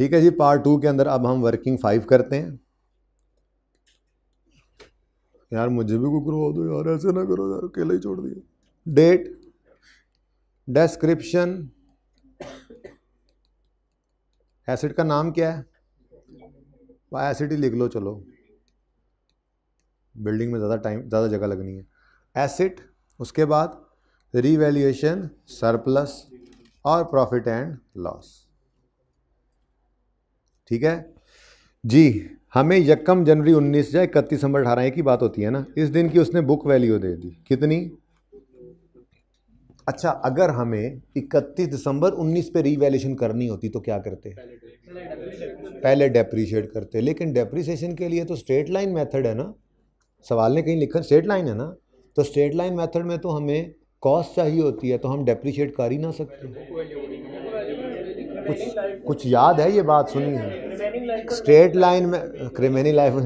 ठीक है जी part two के अंदर अब हम वर्किंग फाइव करते हैं यार मुझे भी कुछ करवा दो यार ऐसे ना करो यार अकेले ही छोड़ दिए डेट डेस्क्रिप्शन एसिड का नाम क्या है एसिड ही लिख लो चलो बिल्डिंग में ज़्यादा टाइम ज़्यादा जगह लगनी है एसिड उसके बाद रीवैल्यूएशन सरप्लस और प्रॉफिट एंड लॉस ठीक है जी हमें यकम जनवरी उन्नीस या इकतीस दिसंबर अठारह की बात होती है ना इस दिन की उसने बुक वैल्यू दे दी कितनी अच्छा अगर हमें 31 दिसंबर 19 पे रीवैल्यूशन करनी होती तो क्या करते पहले डेप्रीशिएट करते लेकिन डेप्रीशिएशन के लिए तो स्ट्रेट लाइन मेथड है ना सवाल ने कहीं लिखा स्ट्रेट लाइन है ना तो स्ट्रेट लाइन मेथड में तो हमें कॉस्ट चाहिए होती है तो हम डेप्रीशिएट कर ही ना सकते कुछ कुछ याद है ये बात सुनी है स्ट्रेट लाइन में क्रिमिनी लाइफ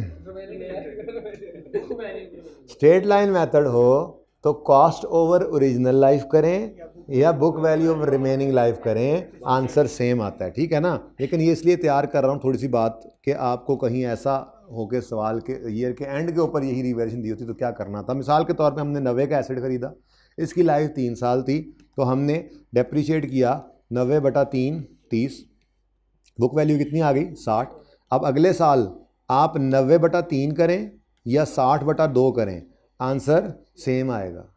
स्ट्रेट लाइन मेथड हो तो कॉस्ट ओवर ओरिजिनल लाइफ करें या book value of remaining life करें आंसर सेम आता है ठीक है ना लेकिन ये इसलिए तैयार कर रहा हूँ थोड़ी सी बात कि आपको कहीं ऐसा हो के सवाल के ईयर के एंड के ऊपर यही रिवर्जन दी होती तो क्या करना था मिसाल के तौर पे हमने नवे का एसिड खरीदा इसकी लाइफ तीन साल थी तो हमने डेप्रीशिएट किया नवे बटा तीन तीस बुक वैल्यू कितनी आ गई साठ अब अगले साल आप नब्बे बटा तीन करें या साठ बटा दो करें आंसर सेम आएगा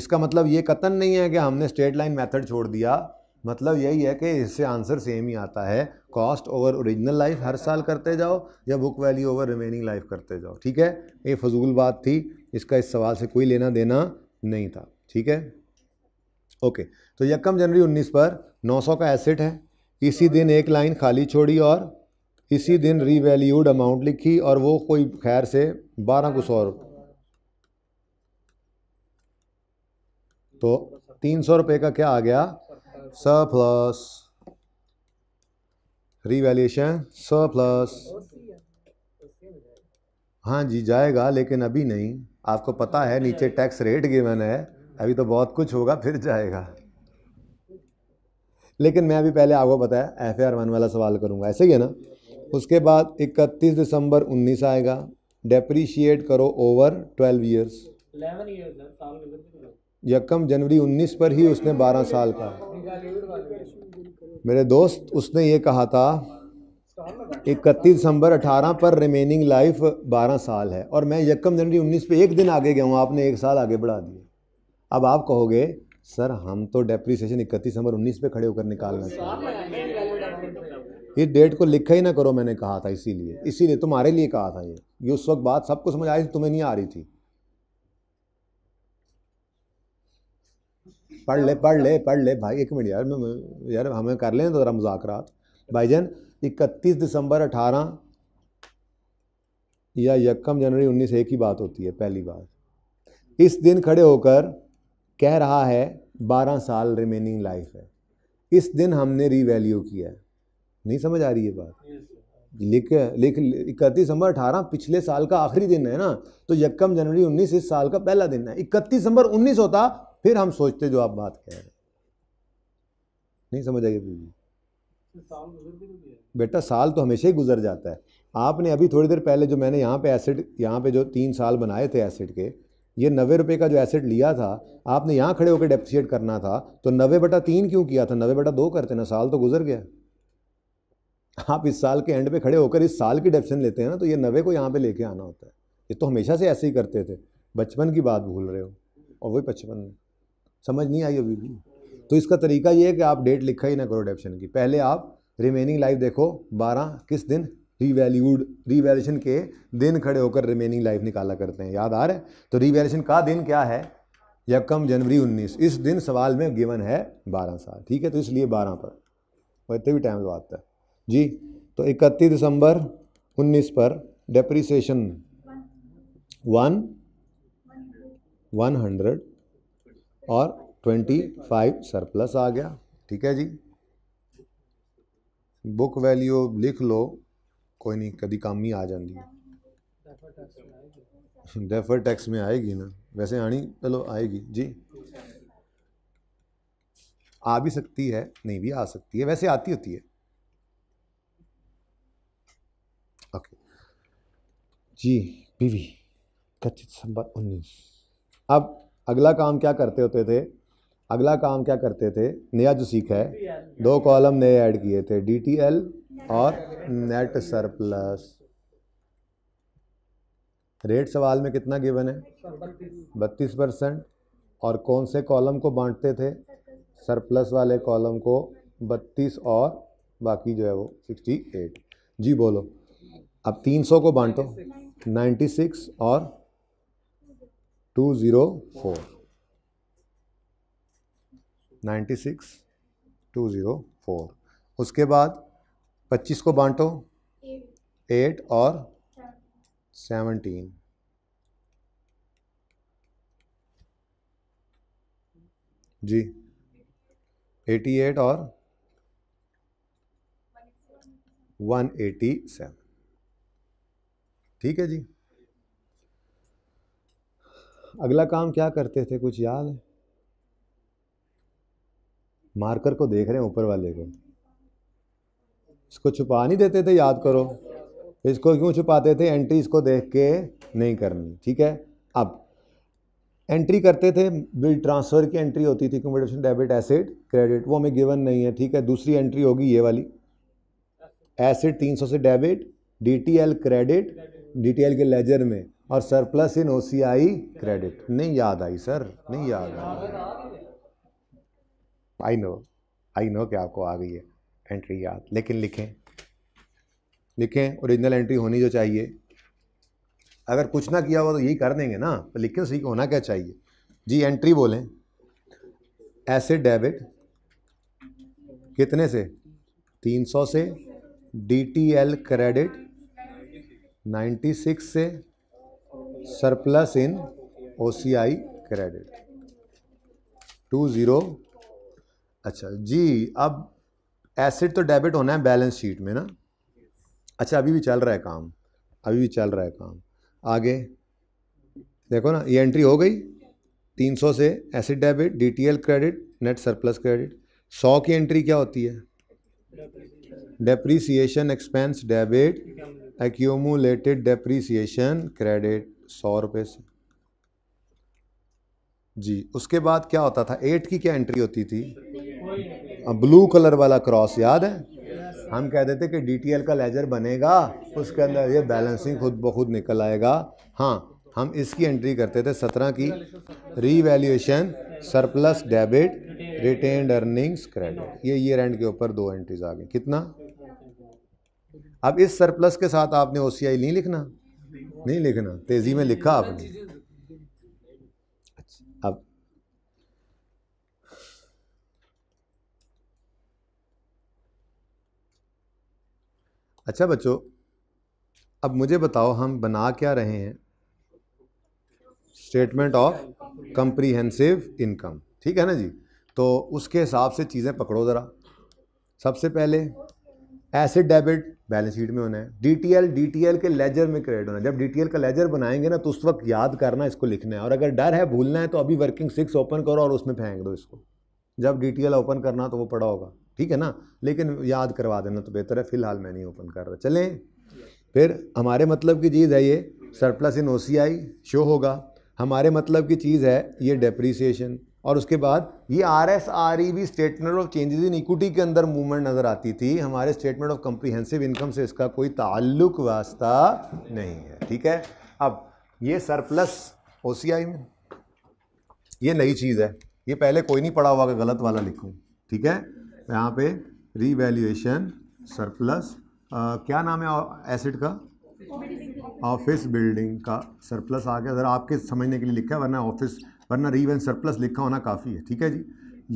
इसका मतलब ये कतन नहीं है कि हमने स्ट्रेट लाइन मेथड छोड़ दिया मतलब यही है कि इससे आंसर सेम ही आता है कॉस्ट ओवर ओरिजिनल लाइफ हर साल करते जाओ या book value over remaining life करते जाओ ठीक है ये फजूल बात थी इसका इस सवाल से कोई लेना देना नहीं था ठीक है ओके तो यकम जनवरी 19 पर 900 का एसेट है इसी दिन एक लाइन खाली छोड़ी और इसी दिन रीवैल्यूड अमाउंट लिखी और वो कोई खैर से बारह सौ रुपये तो तीन सौ रुपये का क्या आ गया स प्लस रीवैल्यूशन स प्लस हाँ जी जाएगा लेकिन अभी नहीं आपको पता है नीचे टैक्स रेट गिवन है अभी तो बहुत कुछ होगा फिर जाएगा लेकिन मैं अभी पहले आपको बताया एफ आर वन वाला सवाल करूँगा ऐसे ही है ना उसके बाद 31 दिसंबर 19 आएगा डेप्रीशिएट करो ओवर 12 ईयर्स यकम जनवरी 19 पर ही उसने 12 साल का मेरे दोस्त उसने ये कहा था 31 दिसंबर 18 पर रिमेनिंग लाइफ 12 साल है और मैं यकम जनवरी 19 पे एक दिन आगे गया हूँ आपने एक साल आगे बढ़ा दिया अब आप कहोगे सर हम तो डेप्रीसिएशन इकतीस नंबर उन्नीस पे खड़े होकर निकालना चाहिए इस डेट को लिखा ही ना करो मैंने कहा था इसीलिए इसीलिए तुम्हारे लिए कहा था ये ये उस वक्त बात सबको समझ आ रही थी तुम्हें नहीं आ रही थी पढ़ ले पढ़ ले पढ़ ले भाई एक मिनट यार मैं यार हमें कर लें तो ज़रा मुजाकर भाईजान इकतीस दिसंबर अठारह या यकम जनवरी उन्नीस एक ही बात होती है पहली बात इस दिन खड़े होकर कह रहा है बारह साल रिमेनिंग लाइफ है इस दिन हमने रीवैल्यू किया है नहीं समझ आ रही है बात लिख लिख इकतीस दिसंबर अठारह पिछले साल का आखिरी दिन है ना तो यक्कम जनवरी उन्नीस इस साल का पहला दिन है इकतीस दिसंबर उन्नीस होता फिर हम सोचते जो आप बात कह रहे हैं नहीं समझ अभी भी तो बेटा साल तो हमेशा ही गुजर जाता है आपने अभी थोड़ी देर पहले जो मैंने यहाँ पे एसिड यहाँ पे जो तीन साल बनाए थे एसिड के ये नब्बे रुपये का जो एसेट लिया था आपने यहाँ खड़े होकर डेप्रिशिएट करना था तो नब्बे बटा तीन क्यों किया था नब्बे बटा दो करते ना साल तो गुजर गया आप इस साल के एंड पे खड़े होकर इस साल की डेप्शन लेते हैं ना तो ये नब्बे को यहाँ पे लेके आना होता है ये तो हमेशा से ऐसे ही करते थे बचपन की बात भूल रहे हो और वही बचपन में समझ नहीं आई अभी भी तो इसका तरीका ये है कि आप डेट लिखा ही ना करो डेप्शन की पहले आप रिमेनिंग लाइफ देखो बारह किस दिन रीवैल्यूड रीवैल्यूशन के दिन खड़े होकर रिमेनिंग लाइफ निकाला करते हैं याद आ रहा है तो रीवैल्यूशन का दिन क्या है यकम जनवरी 19 इस दिन सवाल में गिवन है 12 साल ठीक है तो इसलिए 12 पर और इतने भी टाइम लगवाता है जी तो 31 दिसंबर 19 पर डेप्रीसीशन वन वन हंड्रेड और ट्वेंटी फाइव सरप्लस आ गया ठीक है जी बुक वैल्यू लिख लो कोई नहीं कभी काम ही आ जाती है डेफर टैक्स में आएगी ना वैसे आनी चलो आएगी जी आ भी सकती है नहीं भी आ सकती है वैसे आती होती है ओके जी बीवी कच्ची दिसंबर उन्नीस अब अगला काम क्या करते होते थे अगला काम क्या करते थे नया जो सीखा है दो कॉलम नए ऐड किए थे डी टी एल और नेट सरप्लस रेट सवाल में कितना गिवन है बत्तीस परसेंट और कौन से कॉलम को बांटते थे सरप्लस वाले कॉलम को बत्तीस और बाकी जो है वो सिक्सटी एट जी बोलो अब तीन सौ को बांटो नाइन्टी सिक्स और two zero four ninety six two zero four उसके बाद पच्चीस को बांटो एट और सेवनटीन जी एटी एट और वन एटी सेवन ठीक है जी अगला काम क्या करते थे कुछ याद है मार्कर को देख रहे हैं ऊपर वाले को इसको छुपा नहीं देते थे याद करो इसको क्यों छुपाते थे एंट्री इसको देख के नहीं करनी ठीक है अब एंट्री करते थे बिल ट्रांसफ़र की एंट्री होती थी कम्यूटेशन डेबिट एसिड क्रेडिट वो हमें गिवन नहीं है ठीक है दूसरी एंट्री होगी ये वाली एसिड 300 से डेबिट डीटीएल क्रेडिट डीटीएल के लेजर में और सरप्लस इन ओसीआई क्रेडिट नहीं याद आई सर नहीं याद आई आई नो आई नो कि आपको आ गई है एंट्री याद लेकिन लिखें लिखें ओरिजिनल एंट्री होनी जो चाहिए अगर कुछ ना किया हुआ तो यही कर देंगे ना तो लिखें सही होना क्या चाहिए जी एंट्री बोलें एसिड डेबिट कितने से 300 से डी टी एल क्रेडिट 96 से surplus in O C I credit two zero अच्छा जी अब एसिड तो डेबिट होना है बैलेंस शीट में ना अच्छा अभी भी चल रहा है काम अभी भी चल रहा है काम आगे देखो ना ये एंट्री हो गई 300 से asset debit DTL credit net surplus credit 100 की एंट्री क्या होती है depreciation expense debit accumulated depreciation credit सौ रुपये से जी उसके बाद क्या होता था एट की क्या एंट्री होती थी ब्लू कलर वाला क्रॉस याद है हम कह देते कि डी का लेजर बनेगा उसके अंदर ये बैलेंसिंग खुद ब खुद निकल आएगा हाँ हम इसकी एंट्री करते थे सत्रह की revaluation surplus debit retained earnings credit ये ईयर एंड के ऊपर दो एंट्रीज आ गई कितना अब इस सरप्लस के साथ आपने ओ नहीं लिखना नहीं लिखना तेज़ी में लिखा आपने अच्छा बच्चों अब मुझे बताओ हम बना क्या रहे हैं स्टेटमेंट ऑफ कंप्रीहेंसिव इनकम ठीक है ना जी तो उसके हिसाब से चीज़ें पकड़ो ज़रा सबसे पहले एसिड डेबिट बैलेंस शीट में होना है डीटीएल डीटीएल के लेजर में क्रेडिट होना है जब डीटीएल का लेजर बनाएंगे ना तो उस वक्त याद करना इसको लिखना है और अगर डर है भूलना है तो अभी वर्किंग सिक्स ओपन करो और उसमें फेंक दो इसको जब डीटीएल ओपन करना तो वो पड़ा होगा ठीक है ना लेकिन याद करवा देना तो बेहतर है फिलहाल मैं नहीं ओपन कर रहा चलें फिर हमारे मतलब की चीज़ है ये सरप्लस इन ओ शो होगा हमारे मतलब की चीज़ है ये डेप्रीसीशन और उसके बाद ये आर एस आर ई भी statement of changes in equity के अंदर मूवमेंट नज़र आती थी हमारे स्टेटमेंट ऑफ कंप्रीहेंसिव इनकम से इसका कोई ताल्लुक वास्ता नहीं है ठीक है अब ये सरप्लस ओ में ये नई चीज़ है ये पहले कोई नहीं पढ़ा हुआ कि गलत वाला लिखूँ ठीक है यहाँ पे रीवैल्यूएशन सरप्लस क्या नाम है एसिड का ऑफिस बिल्डिंग का सरप्लस आ गया ज़रा आपके समझने के लिए लिखा है वरना ऑफिस वरना रीव सरप्लस लिखा होना काफ़ी है ठीक है जी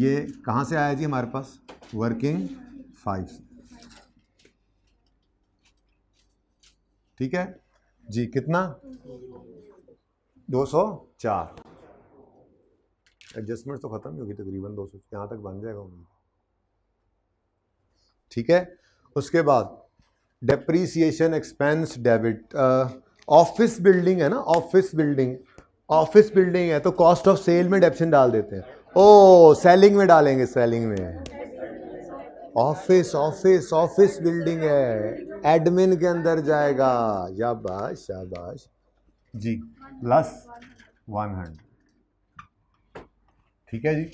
ये कहाँ से आया जी हमारे पास वर्किंग फाइव ठीक है जी कितना दो सौ चार एडजस्टमेंट तो ख़त्म ही होगी तकरीबन दो सौ यहाँ तक बन जाएगा उम्मीद ठीक है उसके बाद depreciation expense debit office building है ना ऑफिस बिल्डिंग ऑफिस बिल्डिंग है तो कॉस्ट ऑफ सेल में डेप्शन डाल देते हैं ओ oh, सेलिंग में डालेंगे सेलिंग में ऑफिस ऑफिस ऑफिस बिल्डिंग है एडमिन के अंदर जाएगा शाबाश शाबाश जी प्लस वन हंड्रेड ठीक है जी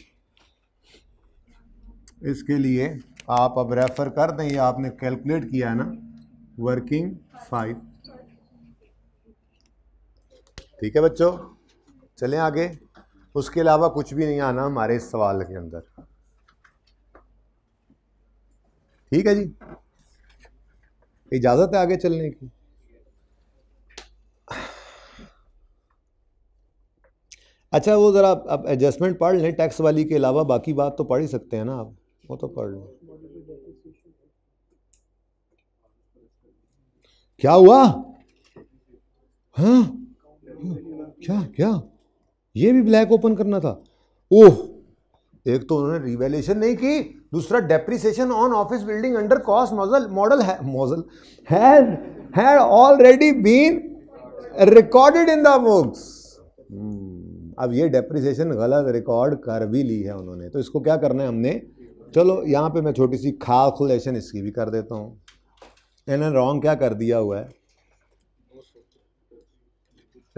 इसके लिए आप अब रेफ़र कर दें आपने कैलकुलेट किया है ना वर्किंग फाइव ठीक है बच्चों चलें आगे उसके अलावा कुछ भी नहीं आना हमारे इस सवाल के अंदर ठीक है जी इजाज़त है आगे चलने की अच्छा वो ज़रा आप एडजस्टमेंट पढ़ लें टैक्स वाली के अलावा बाकी बात तो पढ़ ही सकते हैं ना आप वो तो पढ़ लें क्या हुआ हाँ क्या क्या ये भी ब्लैक ओपन करना था ओह एक तो उन्होंने रिवेल्यूशन नहीं की दूसरा depreciation on office building under cost model model है model had had already been recorded in the books अब ये डेप्रिसिएशन गलत रिकॉर्ड कर भी ली है उन्होंने तो इसको क्या करना है हमने चलो यहाँ पे मैं छोटी सी खाल खुलेशन इसकी भी कर देता हूँ इन्होंने रॉन्ग क्या कर दिया हुआ है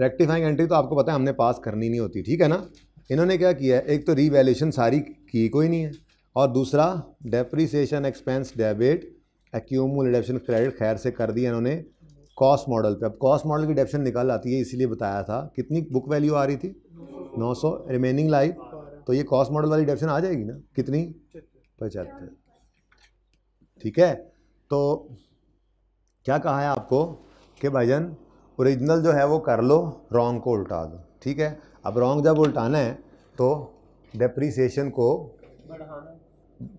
रेक्टिफाइंग एंट्री तो आपको पता है हमने पास करनी नहीं होती ठीक है ना इन्होंने क्या किया है एक तो रीवैल्यूशन सारी की कोई नहीं है और दूसरा depreciation expense debit depreciation credit खैर से कर दिया इन्होंने कॉस्ट मॉडल पे अब कॉस्ट मॉडल की डेप्शन निकल आती है इसीलिए बताया था कितनी बुक वैल्यू आ रही थी 900 रिमेनिंग लाइफ तो ये कॉस्ट मॉडल वाली डेप्शन आ जाएगी ना कितनी पचहत्तर ठीक है तो क्या कहा है आपको कि भाईजन ओरिजिनल जो है वो कर लो रॉन्ग को उल्टा दो ठीक है अब रॉन्ग जब उल्टाना है तो डेप्रीसीशन को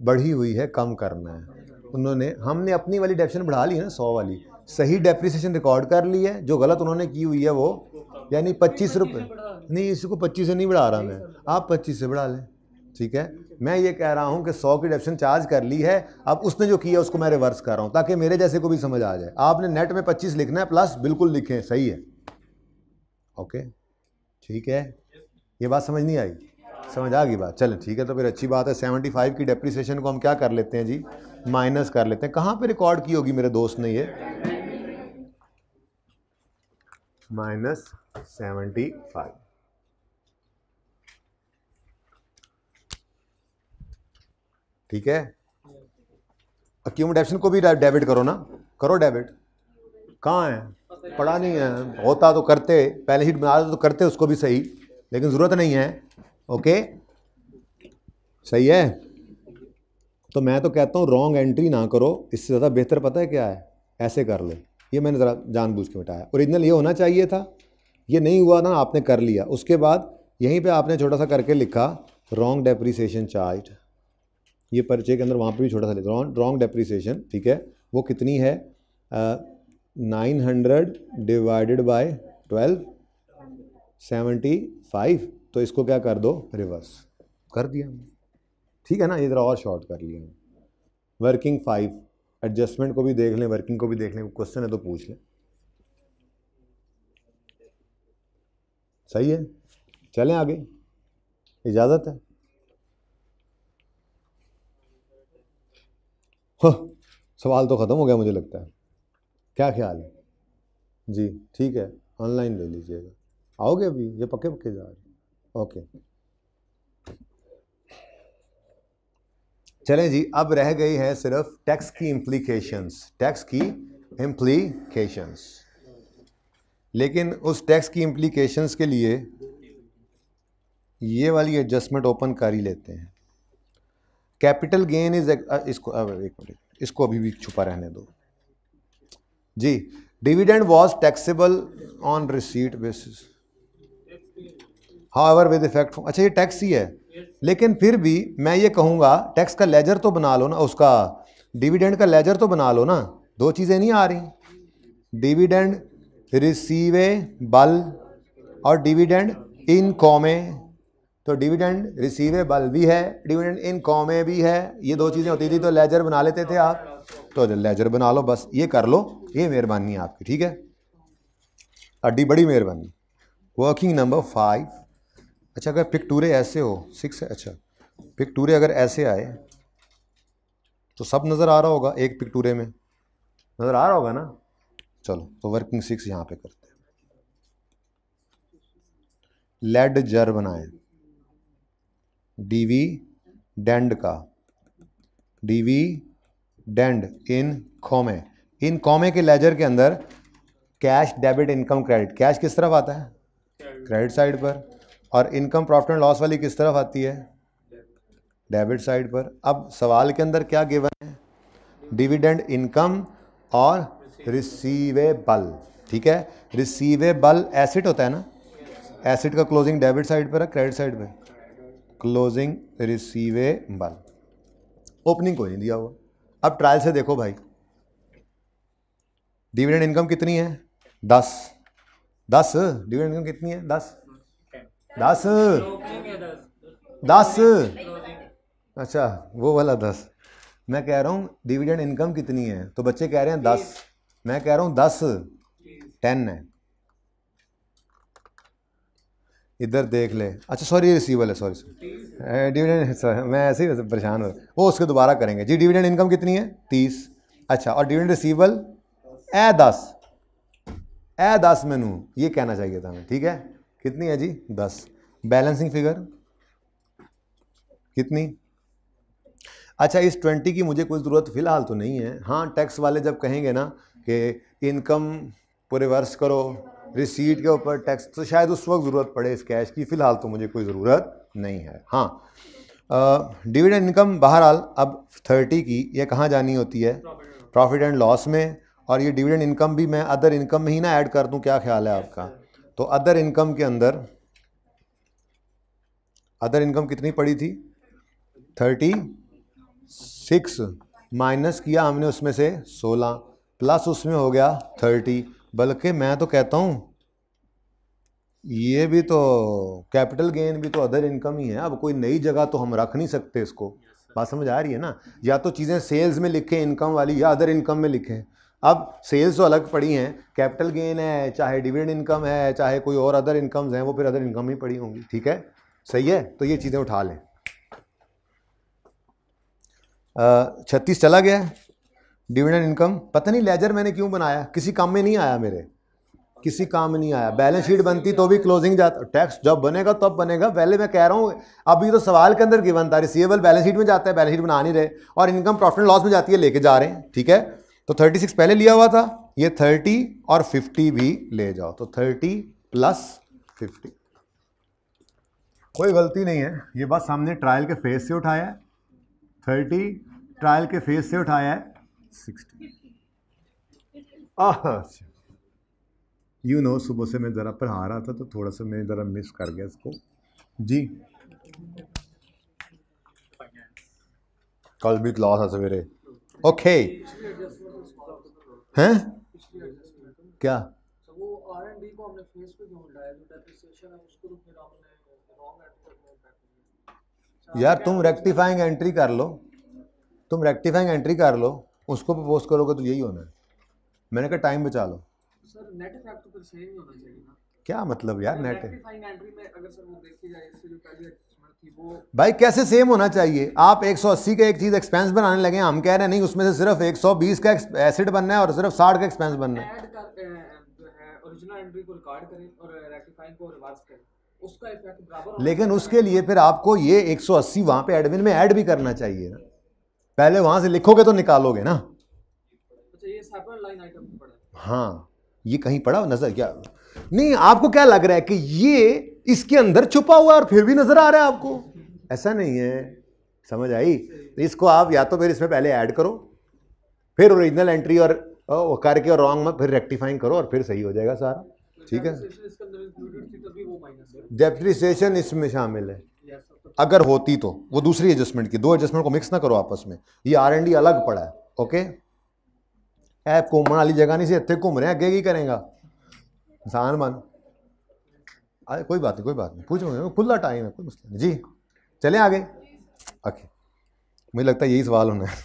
बढ़ी हुई है कम करना है उन्होंने हमने अपनी वाली डेप्रेशन बढ़ा ली है ना सौ वाली सही डेप्रीसीशन रिकॉर्ड कर ली है जो गलत उन्होंने की हुई है वो यानी पच्चीस रुपये नहीं इसको पच्चीस से नहीं बढ़ा रहा मैं आप पच्चीस से बढ़ा लें ठीक है मैं ये कह रहा हूँ कि सौ की डेप्शन चार्ज कर ली है अब उसने जो किया उसको मैं रिवर्स कर रहा हूँ ताकि मेरे जैसे को भी समझ आ जाए आपने नेट में पच्चीस लिखना है प्लस बिल्कुल लिखें सही है ओके ठीक है ये बात समझ नहीं आई समझ आ गई बात चलें ठीक है तो फिर अच्छी बात है सेवेंटी फाइव की डेप्रिसिएशन को हम क्या कर लेते हैं जी माइनस कर लेते हैं कहाँ पे रिकॉर्ड की होगी मेरे दोस्त ने ये माइनस सेवेंटी फाइव ठीक है अक्यूम को भी डेबिट करो ना करो डेबिट कहाँ है पढ़ा नहीं है होता तो करते पहले ही बना तो करते उसको भी सही लेकिन ज़रूरत नहीं है ओके सही है तो मैं तो कहता हूँ रॉन्ग एंट्री ना करो इससे ज़्यादा बेहतर पता है क्या है ऐसे कर लो ये मैंने ज़रा जानबूझ के बिठाया ओरिजिनल ये होना चाहिए था ये नहीं हुआ ना आपने कर लिया उसके बाद यहीं पे आपने छोटा सा करके लिखा रॉन्ग डेप्रिसिएशन चार्ज ये पर्चे के अंदर वहाँ पे भी छोटा सा लिख रॉन्ग रॉन्ग डेप्रिसिएशन ठीक है वो कितनी है nine hundred divided by twelve seventy five तो इसको क्या कर दो रिवर्स कर दिया ठीक है ना ये ज़रा और शॉर्ट कर लिया वर्किंग फाइव एडजस्टमेंट को भी देख लें वर्किंग को भी देख लें क्वेश्चन है तो पूछ लें सही है चलें आगे इजाज़त है हाँ, सवाल तो ख़त्म हो गया मुझे लगता है क्या ख्याल है जी ठीक है ऑनलाइन ले लीजिएगा आओगे अभी ये पक्के पक्के जा रहे ओके चलें जी अब रह गई है सिर्फ टैक्स की इम्प्लीकेशंस टैक्स की इम्प्लीकेशंस लेकिन उस टैक्स की इम्प्लीकेशंस के लिए ये वाली एडजस्टमेंट ओपन कर ही लेते हैं कैपिटल गेन इज इसको अब एक मिनट इसको अभी भी छुपा रहने दो जी dividend was taxable on receipt basis however with effect अच्छा ये टैक्स ही है लेकिन फिर भी मैं ये कहूँगा टैक्स का लेजर तो बना लो ना उसका डिविडेंड का लेजर तो बना लो ना दो चीज़ें नहीं आ रही डिविडेंड रिसीवे बल और डिविडेंड इन कॉमे तो डिविडेंड रिसीवेबल भी है डिविडेंड इन कॉमे भी है ये दो चीज़ें होती थी तो लेजर बना लेते थे आप तो लेजर बना लो बस ये कर लो ये मेहरबानी आपकी ठीक है अड्डी बड़ी मेहरबानी वर्किंग नंबर फाइव अच्छा अगर पिकटूरे ऐसे हो सिक्स अच्छा पिकटूरे अगर ऐसे आए तो सब नज़र आ रहा होगा एक पिकटूरे में नज़र आ रहा होगा ना चलो तो वर्किंग सिक्स यहाँ पे करते हैं लेड जर बनाए डीवी डेंड का डीवी डेंड इन खोमे इन कॉमे के लेजर के अंदर cash debit income credit cash किस तरफ आता है क्रेडिट साइड पर और इनकम प्रॉफिट एंड लॉस वाली किस तरफ आती है डेबिट साइड पर अब सवाल के अंदर क्या गिवन है डिविडेंड इनकम और रिसीवेबल ठीक है रिसीवेबल एसिड होता है ना एसिड का क्लोजिंग डेबिट साइड पर है क्रेडिट साइड पर क्लोजिंग रिसीवेबल ओपनिंग को नहीं दिया हुआ अब ट्रायल से देखो भाई डिविडेंड इनकम कितनी है दस दस डिविडेंड इनकम कितनी है दस दस दस अच्छा वो वाला दस मैं कह रहा हूँ डिविडेंड इनकम कितनी है तो बच्चे कह रहे हैं दस मैं कह रहा हूँ दस टेन है इधर देख ले अच्छा सॉरी रिसीवल है सॉरी डिविडेंड मैं ऐसे ही परेशान हो वो उसके दोबारा करेंगे जी डिविडेंड इनकम कितनी है तीस अच्छा और डिविडेंड रिसीवल ए दस ए दस मैनू ये कहना चाहिए था हमें ठीक है कितनी है जी दस बैलेंसिंग फिगर कितनी अच्छा इस ट्वेंटी की मुझे कोई ज़रूरत फ़िलहाल तो नहीं है हाँ टैक्स वाले जब कहेंगे ना कि इनकम पूरे वर्ष करो रिसीट के ऊपर टैक्स तो शायद उस वक्त ज़रूरत पड़े इस कैश की फ़िलहाल तो मुझे कोई ज़रूरत नहीं है हाँ डिविडेंड इनकम बहरहाल अब थर्टी की ये कहाँ जानी होती है प्रॉफिट एंड लॉस में और ये डिविडेंड इनकम भी मैं अदर इनकम में ही ना ऐड कर दूँ क्या ख्याल है आपका तो अदर इनकम के अंदर अदर इनकम कितनी पड़ी थी थर्टी सिक्स माइनस किया हमने उसमें से सोलह प्लस उसमें हो गया थर्टी बल्कि मैं तो कहता हूँ ये भी तो कैपिटल गेन भी तो अदर इनकम ही है अब कोई नई जगह तो हम रख नहीं सकते इसको बात समझ आ रही है ना या तो चीज़ें सेल्स में लिखें इनकम वाली या अदर इनकम में लिखें अब सेल्स तो अलग पड़ी हैं कैपिटल गेन है चाहे डिविडेंड इनकम है चाहे कोई और अदर इनकम्स हैं वो फिर अदर इनकम ही पड़ी होंगी ठीक है सही है तो ये चीज़ें उठा लें छत्तीस चला गया है डिविडेंड इनकम पता नहीं लेजर मैंने क्यों बनाया किसी काम में नहीं आया मेरे किसी काम में नहीं आया बैलेंस शीट बनती तो भी क्लोजिंग जाता टैक्स जब बनेगा तब तो बनेगा पहले मैं कह रहा हूँ अभी तो सवाल के अंदर की बनता रिसीवेबल बैलेंस शीट में जाता है बैलेंस शीट बना नहीं रहे और इनकम प्रॉफिट एंड लॉस में जाती है लेके जा रहे हैं ठीक है तो थर्टी सिक्स पहले लिया हुआ था ये थर्टी और फिफ्टी भी ले जाओ तो थर्टी प्लस फिफ्टी कोई गलती नहीं है ये बात सामने ट्रायल के फेज से उठाया है थर्टी ट्रायल के फेज से उठाया है सिक्सटी यू नो सुबह से मैं ज़रा पढ़ा रहा था तो थोड़ा सा मैं ज़रा मिस कर गया इसको जी कल भी क्लास है सवेरे ओके हैं क्या तो यार तुम रेक्टिफाइंग एंट्री कर लो तुम रेक्टिफाइंग एंट्री कर लो उसको प्रपोज करोगे तो यही होना है मैंने कहा टाइम बचा लो सर नेट इफेक्ट तो सेम ही होना चाहिए क्या मतलब यार नेट भाई कैसे सेम होना चाहिए आप 180 का एक चीज़ एक्सपेंस बनाने लगे हम कह रहे हैं नहीं उसमें से सिर्फ 120 का एसिड बनना है और सिर्फ 60 का एक्सपेंस बनना है उसका लेकिन उसके लिए फिर आपको ये 180 वहां पे एडमिन में ऐड भी करना चाहिए ना पहले वहां से लिखोगे तो निकालोगे ना अच्छा, हाँ ये कहीं पड़ा नजर क्या नहीं आपको क्या लग रहा है कि ये इसके अंदर छुपा हुआ है और फिर भी नजर आ रहा है आपको ऐसा नहीं है समझ आई तो इसको आप या तो फिर इसमें पहले ऐड करो फिर ओरिजिनल एंट्री और करके और रॉन्ग में फिर रेक्टिफाइंग करो और फिर सही हो जाएगा सारा तो ठीक है डेप्रिसिएशन इसमें शामिल है अगर होती तो वो दूसरी एडजस्टमेंट की दो एडजस्टमेंट को मिक्स ना करो आपस में ये आर एंड डी अलग पड़ा है ओके ऐप घूमने वाली जगह नहीं सी इतने घूम रहे हैं अगे की करेगा इंसान मन अरे कोई बात नहीं कोई बात नहीं रहे खुला टाइम है कोई मसला नहीं जी चले आगे ओके मुझे लगता है यही सवाल होना है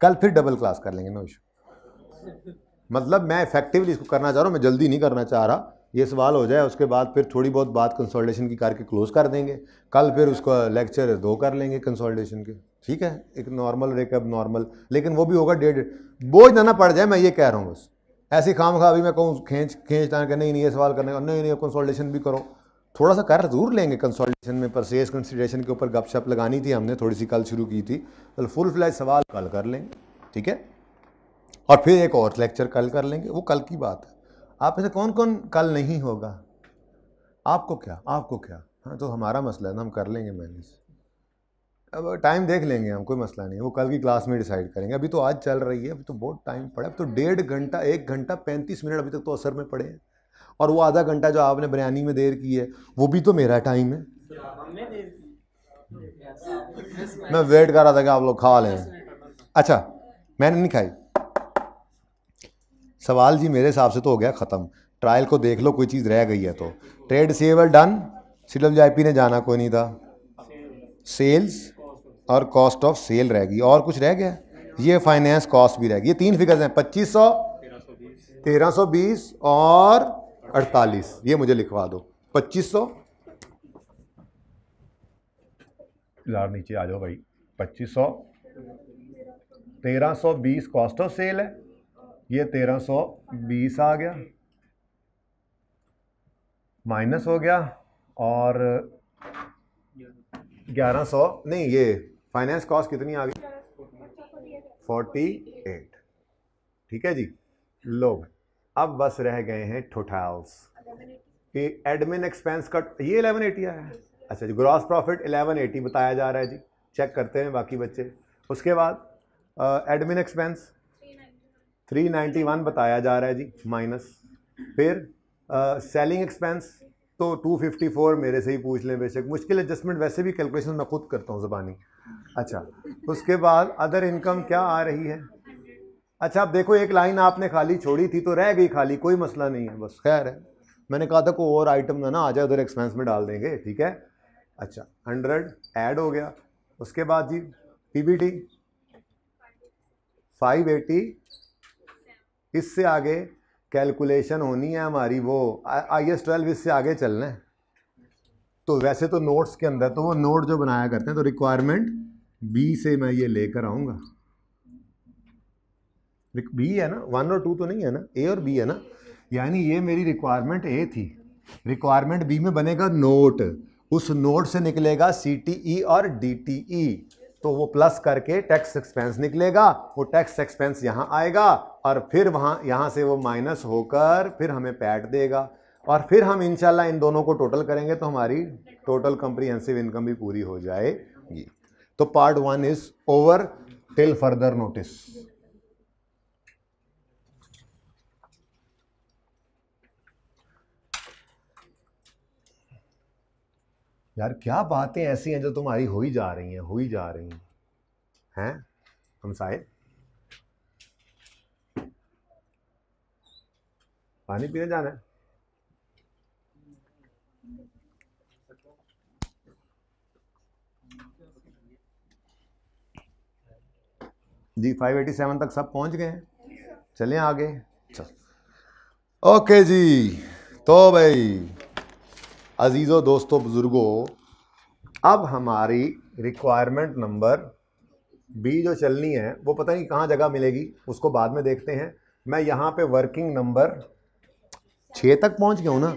कल फिर डबल क्लास कर लेंगे नो इशू मतलब मैं इफेक्टिवली इसको करना चाह रहा हूँ मैं जल्दी नहीं करना चाह रहा ये सवाल हो जाए उसके बाद फिर थोड़ी बहुत बात कंसोल्टेशन की करके क्लोज़ कर देंगे कल फिर उसका लेक्चर दो कर लेंगे कंसोल्टेशन के ठीक है एक नॉर्मल रेकअप नॉर्मल लेकिन वो भी होगा डेढ़ बोझ ना पड़ जाए मैं ये कह रहा हूँ बस ऐसी खाम खा भी मैं कहूँ खींच खींच टाँग नहीं नहीं ये सवाल करने का नहीं नहीं कंसोलिडेशन भी करो थोड़ा सा कर जरूर लेंगे कंसोलिडेशन में पर सेस कंसिडरेशन के ऊपर गपशप लगानी थी हमने थोड़ी सी कल शुरू की थी कल फुल फ्लैज सवाल कल कर लेंगे ठीक है और फिर एक और लेक्चर कल कर लेंगे वो कल की बात है आप में से कौन कौन कल नहीं होगा आपको क्या आपको क्या हाँ तो हमारा मसला है ना हम कर लेंगे मैनेज अब टाइम देख लेंगे हम कोई मसला नहीं वो कल की क्लास में डिसाइड करेंगे अभी तो आज चल रही है अभी तो बहुत टाइम पड़ा अब तो डेढ़ घंटा एक घंटा पैंतीस मिनट अभी तक तो असर में पड़े हैं और वो आधा घंटा जो आपने बिरयानी में देर की है वो भी तो मेरा टाइम है मैं वेट कर रहा था कि आप लोग खा लें अच्छा मैंने नहीं खाई सवाल जी मेरे हिसाब से तो हो गया ख़त्म ट्रायल को देख लो कोई चीज़ रह गई है तो ट्रेड सेवल डन सिलम पी ने जाना कोई नहीं था सेल्स और कॉस्ट ऑफ सेल रह गई और कुछ रह गया ये फाइनेंस कॉस्ट भी रह गई ये तीन फिगर्स हैं पच्चीस सौ तेरह सौ बीस और अड़तालीस ये मुझे लिखवा दो पच्चीस सौ नीचे आ जाओ भाई पच्चीस सौ तेरह सौ बीस कॉस्ट ऑफ सेल है ये तेरह सौ बीस आ गया माइनस हो गया और ग्यारह सौ नहीं ये फाइनेंस कॉस्ट कितनी आ गई फोर्टी एट ठीक है जी लो अब बस रह गए हैं टोटल्स एडमिन एक्सपेंस कट ये 1180 आया है अच्छा जी ग्रॉस प्रॉफिट 1180 बताया जा रहा है जी चेक करते हैं बाकी बच्चे उसके बाद admin expense three ninety one बताया जा रहा है जी माइनस फिर सेलिंग uh, एक्सपेंस तो टू फिफ्टी फोर मेरे से ही पूछ लें बेशक मुश्किल एडजस्टमेंट वैसे भी कैलकुलेशन मैं खुद करता हूँ ज़बानी अच्छा उसके बाद अदर इनकम क्या आ रही है अच्छा आप देखो एक लाइन आपने खाली छोड़ी थी तो रह गई खाली कोई मसला नहीं है बस खैर है मैंने कहा था कोई और आइटम ना ना आ जाए उधर एक्सपेंस में डाल देंगे ठीक है अच्छा हंड्रेड ऐड हो गया उसके बाद जी पीबीटी 580 इससे आगे कैलकुलेशन होनी है हमारी वो आई एस ट्वेल्व इससे आगे चलना है तो वैसे तो नोट्स के अंदर तो वो नोट जो बनाया करते हैं तो रिक्वायरमेंट बी से मैं ये लेकर आऊँगा बी है ना वन और टू तो नहीं है ना ए और बी है ना यानी ये मेरी रिक्वायरमेंट ए थी रिक्वायरमेंट बी में बनेगा नोट उस नोट से निकलेगा सी टी ई और डी टी ई तो वो प्लस करके टैक्स एक्सपेंस निकलेगा वो टैक्स एक्सपेंस यहाँ आएगा और फिर वहाँ यहाँ से वो माइनस होकर फिर हमें पैट देगा और फिर हम इनशाला इन दोनों को टोटल करेंगे तो हमारी टोटल कंप्रीहेंसिव इनकम भी पूरी हो जाएगी तो part one is over till further notice यार क्या बातें ऐसी हैं जो तुम्हारी हो ही जा रही हैं हो ही जा रही हैं हैं हम साहे पानी पीने जाना है जी 587 तक सब पहुंच गए हैं चलें आगे चल ओके जी तो भाई अज़ीज़ों दोस्तों बुज़ुर्गों अब हमारी रिक्वायरमेंट नंबर बी जो चलनी है वो पता नहीं कहाँ जगह मिलेगी उसको बाद में देखते हैं मैं यहाँ पे वर्किंग नंबर छः तक पहुँच गया हूँ ना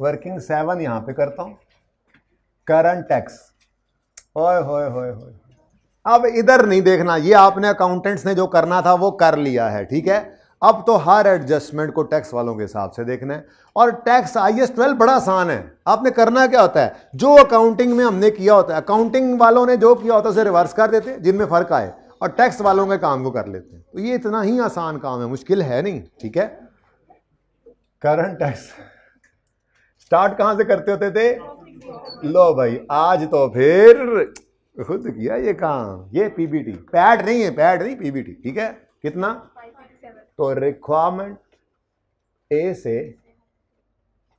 वर्किंग सेवन यहाँ पे करता हूँ करंट टैक्स ओए होए होए होए अब इधर नहीं देखना ये आपने अकाउंटेंट्स ने जो करना था वो कर लिया है ठीक है अब तो हर एडजस्टमेंट को टैक्स वालों के हिसाब से देखना है और टैक्स आई एस ट्वेल्व बड़ा आसान है आपने करना क्या होता है जो अकाउंटिंग में हमने किया होता है अकाउंटिंग वालों ने जो किया होता है उसे रिवर्स कर देते हैं जिनमें फ़र्क आए और टैक्स वालों के काम को कर लेते हैं तो ये इतना ही आसान काम है मुश्किल है नहीं ठीक है करंट टैक्स स्टार्ट कहाँ से करते होते थे लो भाई आज तो फिर खुद किया ये काम ये पीबीटी पैड नहीं है पैड नहीं पीबीटी ठीक है कितना तो रिक्वायरमेंट ए से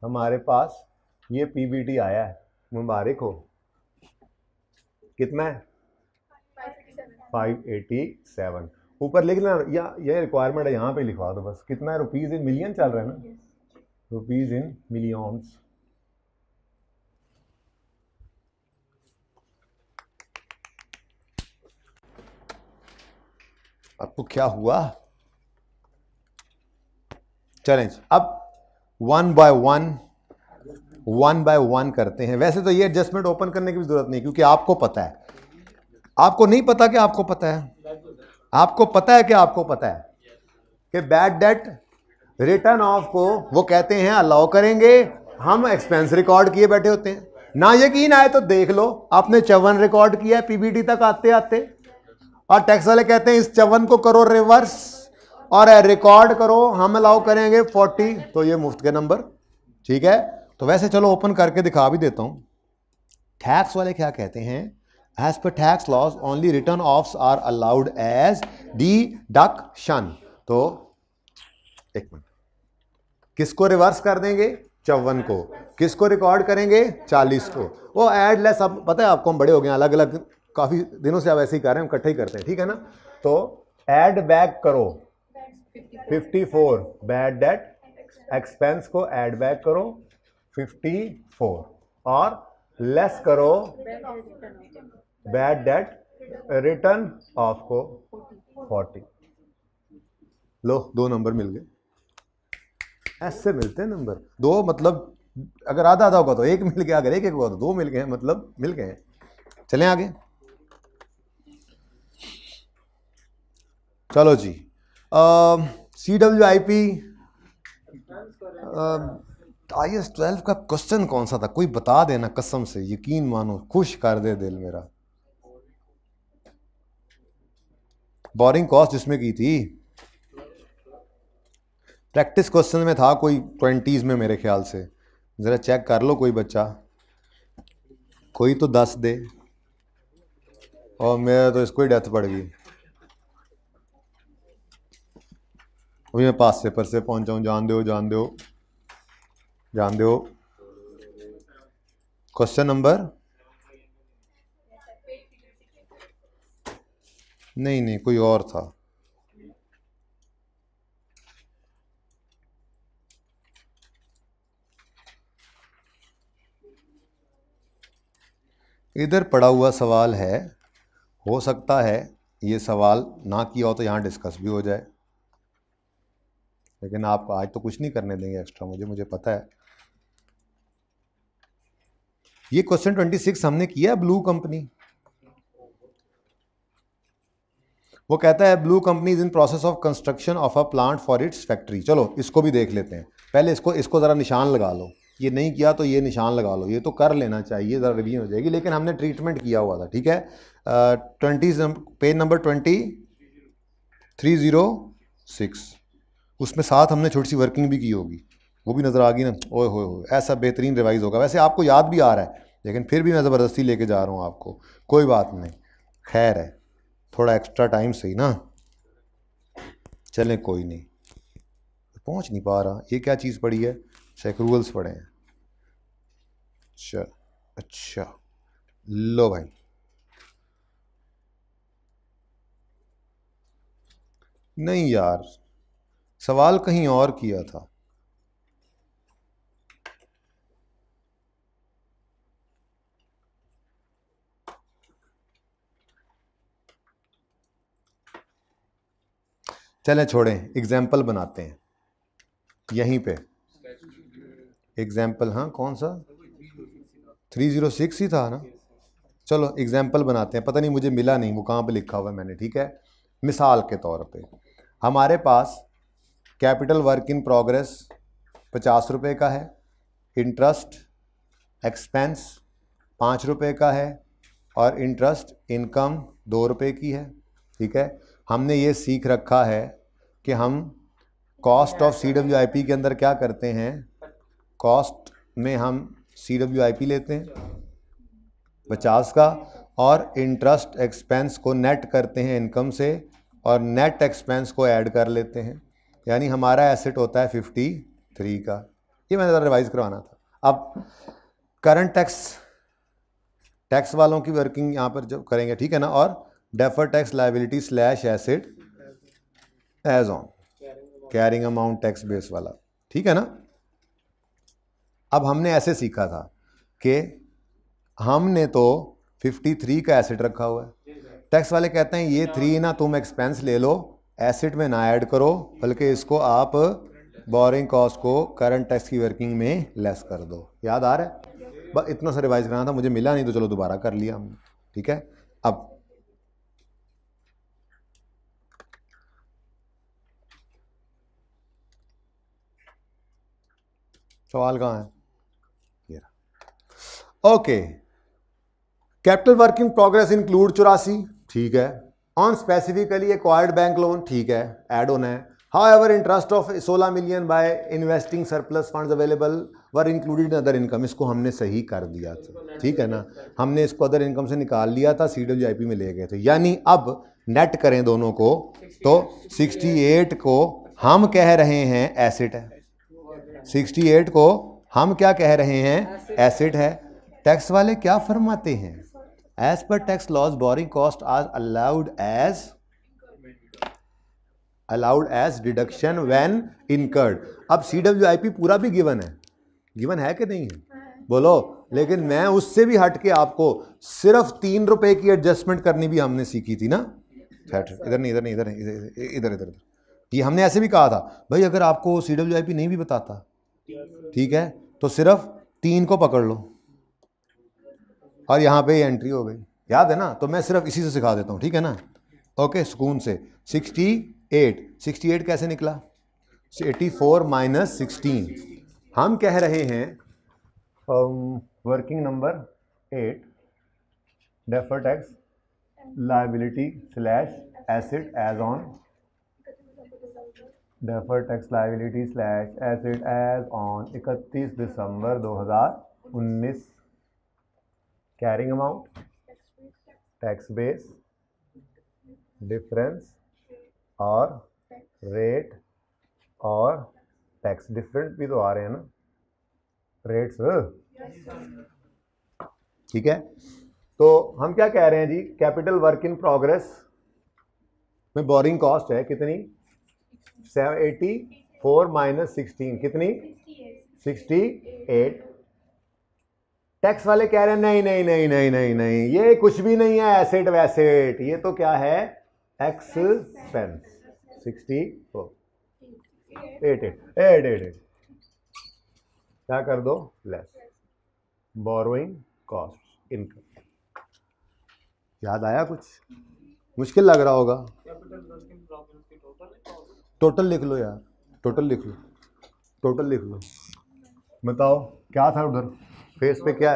हमारे पास ये पीबीटी आया है मुबारक हो कितना है फाइव एटी सेवन ऊपर लिख लेना या ये रिक्वायरमेंट है यहाँ पे लिखवा दो बस कितना है रुपीज़ इन मिलियन चल रहा है ना रुपीज़ इन मिलियंस आपको क्या हुआ चैलेंज अब one by one one by one करते हैं वैसे तो ये एडजस्टमेंट ओपन करने की भी जरूरत नहीं क्योंकि आपको पता है आपको नहीं पता कि आपको पता है आपको पता है कि आपको पता है कि बैड डेट रिटर्न ऑफ को वो कहते हैं अलाउ करेंगे हम एक्सपेंस रिकॉर्ड किए बैठे होते हैं ना यकीन आए तो देख लो आपने चवन रिकॉर्ड किया है पीबीटी तक आते आते और टैक्स वाले कहते हैं इस चवन को करो रिवर्स और रिकॉर्ड करो हम अलाउ करेंगे फोर्टी तो ये मुफ्त के नंबर ठीक है तो वैसे चलो ओपन करके दिखा भी देता हूँ टैक्स वाले क्या कहते हैं as per tax loss only written offs are allowed as deduction तो एक मिनट किसको रिवर्स कर देंगे चौवन को किसको रिकॉर्ड करेंगे चालीस को वो एड लेस अब पता है आपको हम बड़े हो गए अलग अलग काफ़ी दिनों से आप ऐसे ही कर रहे हैं इकट्ठे ही करते हैं ठीक है ना तो एड बैक करो fifty four bad debt expense को एड बैक करो फिफ्टी फोर और लेस करो बैड डेट रिटर्न ऑफ को फोर्टी लो दो नंबर मिल गए ऐसे मिलते हैं नंबर दो मतलब अगर आधा आधा होगा तो एक मिल गया अगर एक एक होगा तो दो मिल गए मतलब मिल गए हैं चलें आगे चलो जी C W I P I S twelve का क्वेश्चन कौन सा था कोई बता देना कसम से यकीन मानो खुश कर दे दिल मेरा बोरिंग कॉस्ट जिसमें की थी प्रैक्टिस क्वेश्चन में था कोई ट्वेंटीज़ में मेरे ख्याल से ज़रा चेक कर लो कोई बच्चा कोई तो दस दे और मेरा तो इसको ही डेथ पड़ गई ਉਹ ਮੈਂ ਪਾਸੇ से ਪਹੁੰਚਾਉਂ जान दो जान दो जान दो क्वेश्चन नंबर नहीं नहीं कोई और था इधर पड़ा हुआ सवाल है हो सकता है ये सवाल ना किया हो तो यहाँ डिस्कस भी हो जाए लेकिन आप आज तो कुछ नहीं करने देंगे एक्स्ट्रा मुझे मुझे पता है ये क्वेश्चन ट्वेंटी सिक्स हमने किया है ब्लू कंपनी वो कहता है blue company is in process of construction of a plant for its factory चलो इसको भी देख लेते हैं पहले इसको इसको ज़रा निशान लगा लो ये नहीं किया तो ये निशान लगा लो ये तो कर लेना चाहिए ज़रा रिव्यू हो जाएगी लेकिन हमने ट्रीटमेंट किया हुआ था ठीक है twenty page number twenty three zero six उसमें साथ हमने छोटी सी वर्किंग भी की होगी वो भी नज़र आ गई ना ओए होए हो ऐसा बेहतरीन रिवाइज़ होगा वैसे आपको याद भी आ रहा है लेकिन फिर भी मैं ज़बरदस्ती लेके जा रहा हूँ आपको कोई बात नहीं खैर है थोड़ा एक्स्ट्रा टाइम सही ना चलें कोई नहीं पहुँच नहीं पा रहा ये क्या चीज़ पड़ी है रूल्स पड़े हैं अच्छा अच्छा लो भाई नहीं यार सवाल कहीं और किया था चलें छोड़ें एग्जाम्पल बनाते हैं यहीं पे एग्जाम्पल हाँ कौन सा थ्री ज़ीरो सिक्स ही था ना चलो एग्जाम्पल बनाते हैं पता नहीं मुझे मिला नहीं वो कहाँ पे लिखा हुआ है मैंने ठीक है मिसाल के तौर पे हमारे पास कैपिटल वर्क इन प्रोग्रेस पचास रुपये का है इंटरेस्ट एक्सपेंस पाँच रुपये का है और इंटरेस्ट इनकम दो रुपये की है ठीक है हमने ये सीख रखा है कि हम cost of C W I P के अंदर क्या करते हैं कॉस्ट में हम सी डब्ल्यू आई पी लेते हैं पचास का और इंटरेस्ट एक्सपेंस को नेट करते हैं इनकम से और नेट एक्सपेंस को ऐड कर लेते हैं यानी हमारा एसेट होता है फिफ्टी थ्री का ये मैंने ज़रा रिवाइज करवाना था अब करंट टैक्स टैक्स वालों की वर्किंग यहाँ पर जब करेंगे ठीक है ना और defer tax liability slash asset as on carrying amount tax base वाला ठीक है ना अब हमने ऐसे सीखा था कि हमने तो 53 का एसेट रखा हुआ है टैक्स वाले कहते हैं ये थ्री ना तुम एक्सपेंस ले लो एसिड में ना ऐड करो बल्कि इसको आप बोरिंग कॉस्ट को करंट टैक्स की वर्किंग में लेस कर दो याद आ रहा है बस इतना सा रिवाइज करना था मुझे मिला नहीं तो चलो दोबारा कर लिया हमने ठीक है अब सवाल कहाँ है ये रहा okay capital working progress include चौरासी ठीक है on specifically acquired bank loan ठीक है एड ऑन है हाउ एवर इंटरेस्ट ऑफ सोलह million by investing surplus fund available were included other income इसको हमने सही कर दिया था ठीक है ना हमने इसको अदर इनकम से निकाल लिया था सी डब्ल्यू आई पी में ले गए थे यानी अब नेट करें दोनों को तो 68 को हम कह रहे हैं एसेट है 68 को हम क्या कह रहे हैं एसेट है टैक्स वाले क्या फरमाते हैं as per tax laws borrowing cost are allowed as allowed as deduction when incurred अब सी डब्ल्यू आई पी पूरा भी गिवन है गिवन है कि नहीं है बोलो लेकिन मैं उससे भी हट के आपको सिर्फ तीन रुपए की एडजस्टमेंट करनी भी हमने सीखी थी ना इधर नहीं इधर नहीं इधर नहीं इधर इधर इधर ये हमने ऐसे भी कहा था भाई अगर आपको सी डब्ल्यू आई पी नहीं भी बताता ठीक है तो सिर्फ तीन को पकड़ लो और यहाँ पे एंट्री हो गई याद है ना तो मैं सिर्फ इसी से सिखा देता हूँ ठीक है ना ओके सुकून से 68 68 कैसे निकला 84 फोर माइनस सिक्सटीन हम कह रहे हैं working number eight defer tax liability slash asset as on defer tax liability slash asset as on 31 December 2019 carrying amount tax base difference और रेट और टैक्स डिफरेंट भी तो आ रहे हैं ना रेट्स ठीक है तो हम क्या कह रहे हैं जी कैपिटल वर्क इन प्रोग्रेस में बोरिंग कॉस्ट है कितनी seven eighty four minus sixteen कितनी सिक्सटी एट टैक्स वाले कह रहे हैं नहीं नहीं नहीं नहीं नहीं नहीं ये कुछ भी नहीं है एसेट वैसेट ये तो क्या है expense sixty four eight eight eight eight eight क्या कर दो लेस बोरोइंग कॉस्ट इनकम याद आया कुछ मुश्किल लग रहा होगा टोटल लिख लो यार टोटल लिख लो टोटल लिख लो बताओ क्या था उधर फेस पे क्या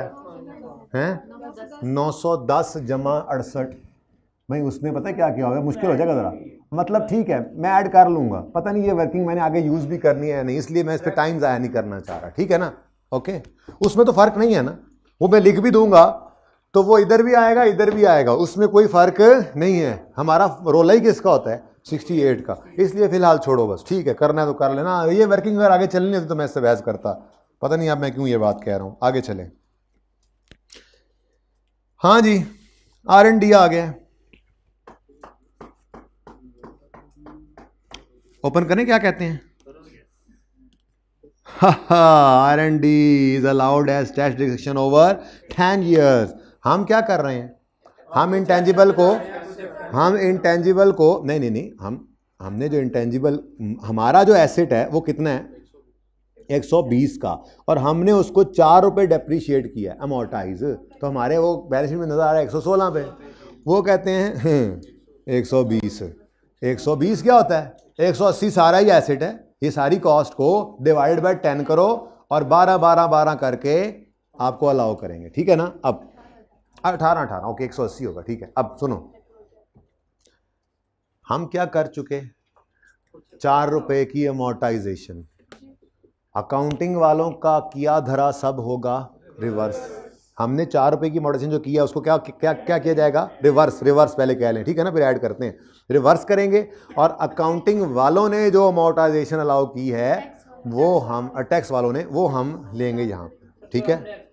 है हैं 910 जमा अड़सठ भाई उसने पता क्या किया होगा मुश्किल हो जाएगा ज़रा मतलब ठीक है मैं ऐड कर लूँगा पता नहीं ये वर्किंग मैंने आगे यूज़ भी करनी है नहीं इसलिए मैं इस पर टाइम ज़ाया नहीं करना चाह रहा ठीक है ना ओके उसमें तो फ़र्क नहीं है ना वो मैं लिख भी दूंगा तो वो इधर भी आएगा इधर भी आएगा उसमें कोई फ़र्क नहीं है हमारा रोला ही किसका होता है 68 का इसलिए फ़िलहाल छोड़ो बस ठीक है करना है तो कर लेना हाँ, ये वर्किंग अगर आगे चलनी है तो मैं इससे बहस करता पता नहीं आप मैं क्यों ये बात कह रहा हूं आगे चलें हाँ जी आर एन डी आ गया ओपन करें क्या कहते हैं R N D is allowed as tax deduction over ten years हम क्या कर रहे हैं हम इंटेंजिबल को हम इंटेंजिबल को नहीं नहीं नहीं हम हमने जो इंटेंजिबल हमारा जो एसेट है वो कितना है 120 का और हमने उसको चार रुपये डेप्रीशिएट किया अमोटाइज तो हमारे वो बैलेंस शीट में नज़र आ रहा है सौ पे वो कहते हैं 120 हम्म, 120 क्या होता है 180 सारा ही एसेट है ये सारी कॉस्ट को डिवाइड बाय टेन करो और बारह बारह बारह करके आपको अलाउ करेंगे ठीक है ना अब अठारह अठारह ओके एक सौ अस्सी होगा ठीक है अब सुनो हम क्या कर चुके चार रुपए की अमोटाइजेशन अकाउंटिंग वालों का किया धरा सब होगा रिवर्स हमने चार रुपए की मोडेशन जो किया उसको क्या क्या क्या किया जाएगा रिवर्स रिवर्स पहले कह लें ठीक है ना फिर ऐड करते हैं रिवर्स करेंगे और अकाउंटिंग वालों ने जो अमोटाइजेशन अलाउ की है वो हम टैक्स वालों ने वो हम लेंगे यहाँ ठीक है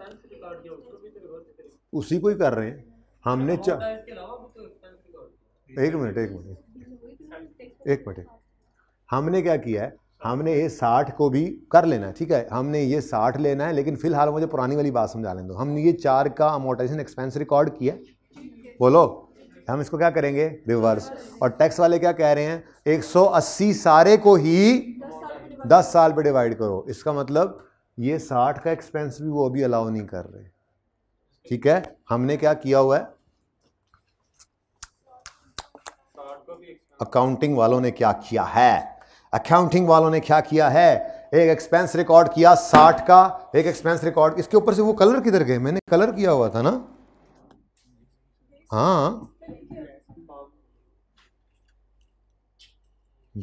उसी को ही कर रहे हैं हमने चा... एक मिनट एक मिनट एक मिनट हमने क्या किया है हमने ये साठ को भी कर लेना है ठीक है हमने ये साठ लेना है लेकिन फिलहाल मुझे पुरानी वाली बात समझा लें दो हमने ये चार का अमोटाइजेशन एक्सपेंस रिकॉर्ड किया बोलो हम इसको क्या करेंगे रिवर्स और टैक्स वाले क्या कह रहे हैं 180 सारे को ही 10 साल पे डिवाइड करो इसका मतलब ये 60 का एक्सपेंस भी वो अभी अलाउ नहीं कर रहे ठीक है हमने क्या किया हुआ है अकाउंटिंग वालों ने क्या किया है अकाउंटिंग वालों ने क्या किया है एक एक्सपेंस रिकॉर्ड किया साठ का एक एक्सपेंस रिकॉर्ड इसके ऊपर से वो कलर किधर गए मैंने कलर किया हुआ था ना हाँ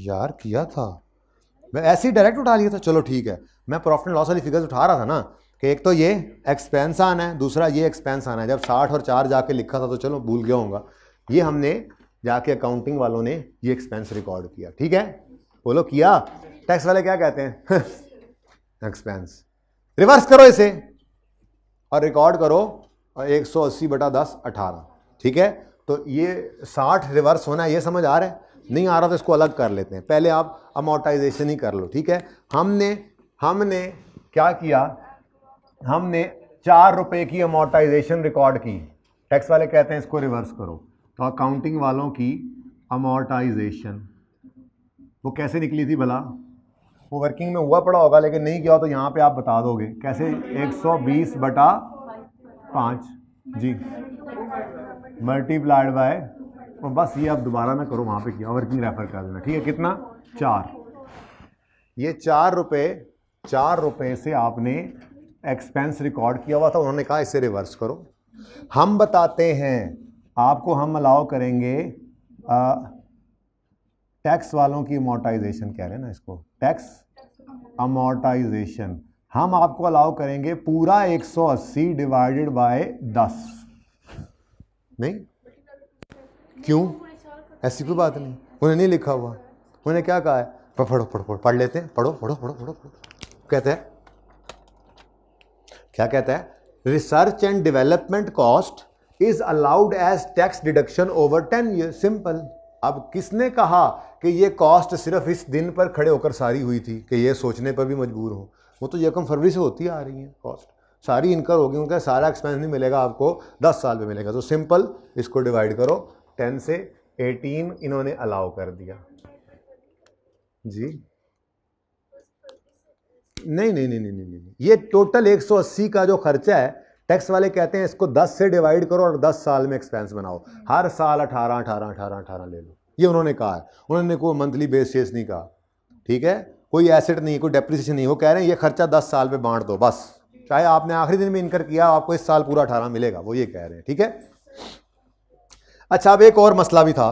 यार किया था मैं ऐसे ही डायरेक्ट उठा लिया था चलो ठीक है मैं प्रॉफिट एंड लॉस वाली फिगर्स उठा रहा था ना कि एक तो ये एक्सपेंस आना है दूसरा ये एक्सपेंस आना है जब साठ और चार जाके लिखा था तो चलो भूल गया होगा ये हमने जाके अकाउंटिंग वालों ने ये एक्सपेंस रिकॉर्ड किया ठीक है बोलो किया टैक्स वाले क्या कहते हैं एक्सपेंस रिवर्स करो इसे और रिकॉर्ड करो और एक सौ अस्सी बटा दस अठारह ठीक है तो ये साठ रिवर्स होना ये समझ आ रहा है नहीं आ रहा तो इसको अलग कर लेते हैं पहले आप अमोटाइजेशन ही कर लो ठीक है हमने हमने क्या किया हमने चार रुपए की अमोटाइजेशन रिकॉर्ड की टैक्स वाले कहते हैं इसको रिवर्स करो तो अकाउंटिंग वालों की अमोटाइजेशन वो कैसे निकली थी भला वो वर्किंग में हुआ पड़ा होगा लेकिन नहीं किया तो यहाँ पे आप बता दोगे कैसे 120 बटा पाँच जी मल्टीप्लाइड बाय और बस ये आप दोबारा ना करो वहाँ पे किया वर्किंग रेफर कर देना ठीक है कितना चार ये चार रुपये चार रुपये से आपने एक्सपेंस रिकॉर्ड किया हुआ था उन्होंने कहा इसे रिवर्स करो हम बताते हैं आपको हम अलाउ करेंगे आ, टैक्स वालों की अमोटाइजेशन कह रहे हैं ना इसको टैक्स अमोटाइजेशन हम आपको अलाउ करेंगे पूरा 180 डिवाइडेड बाय 10 नहीं क्यों ऐसी कोई बात नहीं उन्हें नहीं लिखा हुआ उन्हें क्या कहा है पढ़ो पढ़ो पढ़ो पढ़, पढ़ लेते हैं पढ़ो पढ़ो पढ़ो पढ़ो पढ़ो कहते हैं क्या कहता है research and development cost is allowed as tax deduction over ten year simple अब किसने कहा कि ये कॉस्ट सिर्फ इस दिन पर खड़े होकर सारी हुई थी कि ये सोचने पर भी मजबूर हो वो तो यकम फरवरी से होती आ रही है कॉस्ट सारी इनकर होगी उनका सारा एक्सपेंस नहीं मिलेगा आपको दस साल में मिलेगा तो सिंपल इसको डिवाइड करो टेन से एटीन इन्होंने अलाउ कर दिया जी नहीं नहीं नहीं नहीं नहीं नहीं ये टोटल 180 का जो खर्चा है टैक्स वाले कहते हैं इसको 10 से डिवाइड करो और 10 साल में एक्सपेंस बनाओ हर साल अठारह अठारह अठारह अठारह ले लो ये उन्होंने कहा है उन्होंने कोई मंथली बेसिस नहीं कहा ठीक है कोई एसेट नहीं कोई डेप्रिसिएशन नहीं वो कह रहे हैं ये खर्चा दस साल पे बांट दो बस चाहे आपने आखिरी दिन में इनकर किया आपको इस साल पूरा अठारह मिलेगा वो ये कह रहे हैं ठीक है अच्छा अब एक और मसला भी था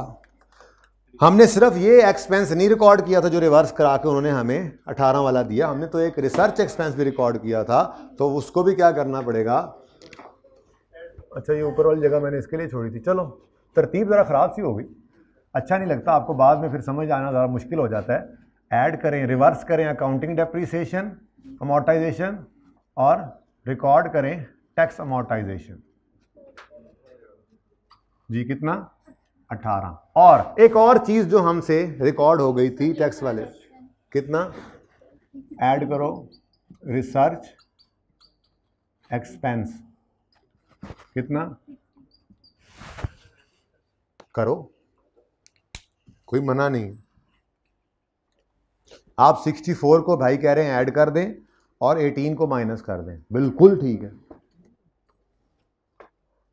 हमने सिर्फ ये एक्सपेंस नहीं रिकॉर्ड किया था जो रिवर्स करा के उन्होंने हमें 18 वाला दिया हमने तो एक रिसर्च एक्सपेंस भी रिकॉर्ड किया था तो उसको भी क्या करना पड़ेगा अच्छा ये ऊपर वाली जगह मैंने इसके लिए छोड़ी थी चलो तरतीब ज़रा ख़राब सी हो गई अच्छा नहीं लगता आपको बाद में फिर समझ आना ज़रा मुश्किल हो जाता है ऐड करें रिवर्स करें अकाउंटिंग डेप्रीसीशन अमोटाइजेशन और रिकॉर्ड करें टैक्स अमोटाइजेशन जी कितना अठारह और एक और चीज़ जो हमसे रिकॉर्ड हो गई थी टैक्स वाले कितना ऐड करो रिसर्च एक्सपेंस कितना करो कोई मना नहीं आप 64 को भाई कह रहे हैं ऐड कर दें और 18 को माइनस कर दें बिल्कुल ठीक है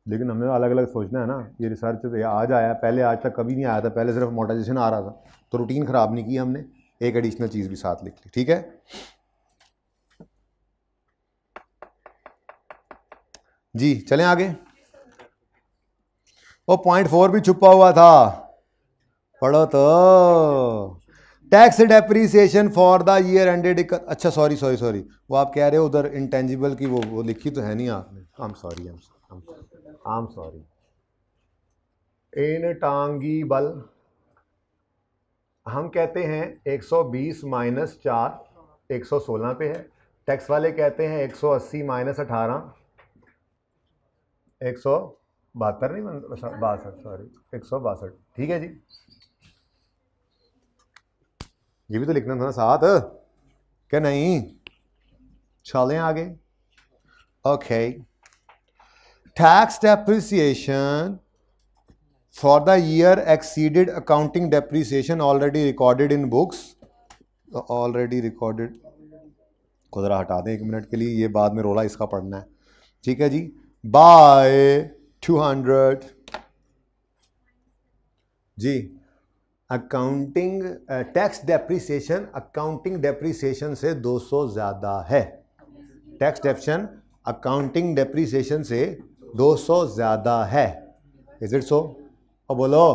लेकिन हमें अलग अलग सोचना है ना ये रिसर्च तो आज आया पहले आज तक कभी नहीं आया था पहले सिर्फ मोटाइजेशन आ रहा था तो रूटीन ख़राब नहीं की हमने एक एडिशनल चीज़ भी साथ लिख ली ठीक है जी चले आगे वो पॉइंट फोर भी छुपा हुआ था पढ़ो तो tax depreciation for the year ended अच्छा सॉरी सॉरी सॉरी वो आप कह रहे हो उधर इंटेंजिबल की वो वो लिखी तो है नहीं आपने आम सॉरी आम सॉरी इन टांगी बल हम कहते हैं 120 माइनस चार एक पे है टैक्स वाले कहते हैं 180 माइनस अठारह एक सौ बहत्तर नहीं बासठ सॉरी एक सौ बासठ ठीक है जी ये भी तो लिखना था ना साथ क्या नहीं चले आगे okay tax depreciation for the year exceeded accounting depreciation already recorded in books already recorded को ज़रा हटा दें एक मिनट के लिए ये बाद में रोला इसका पढ़ना है ठीक है जी बाय 200 जी accounting tax depreciation accounting depreciation से 200 ज़्यादा है टैक्स डेप्शन अकाउंटिंग डेप्रिसिएशन से 200 ज़्यादा है इज इट सो और बोलो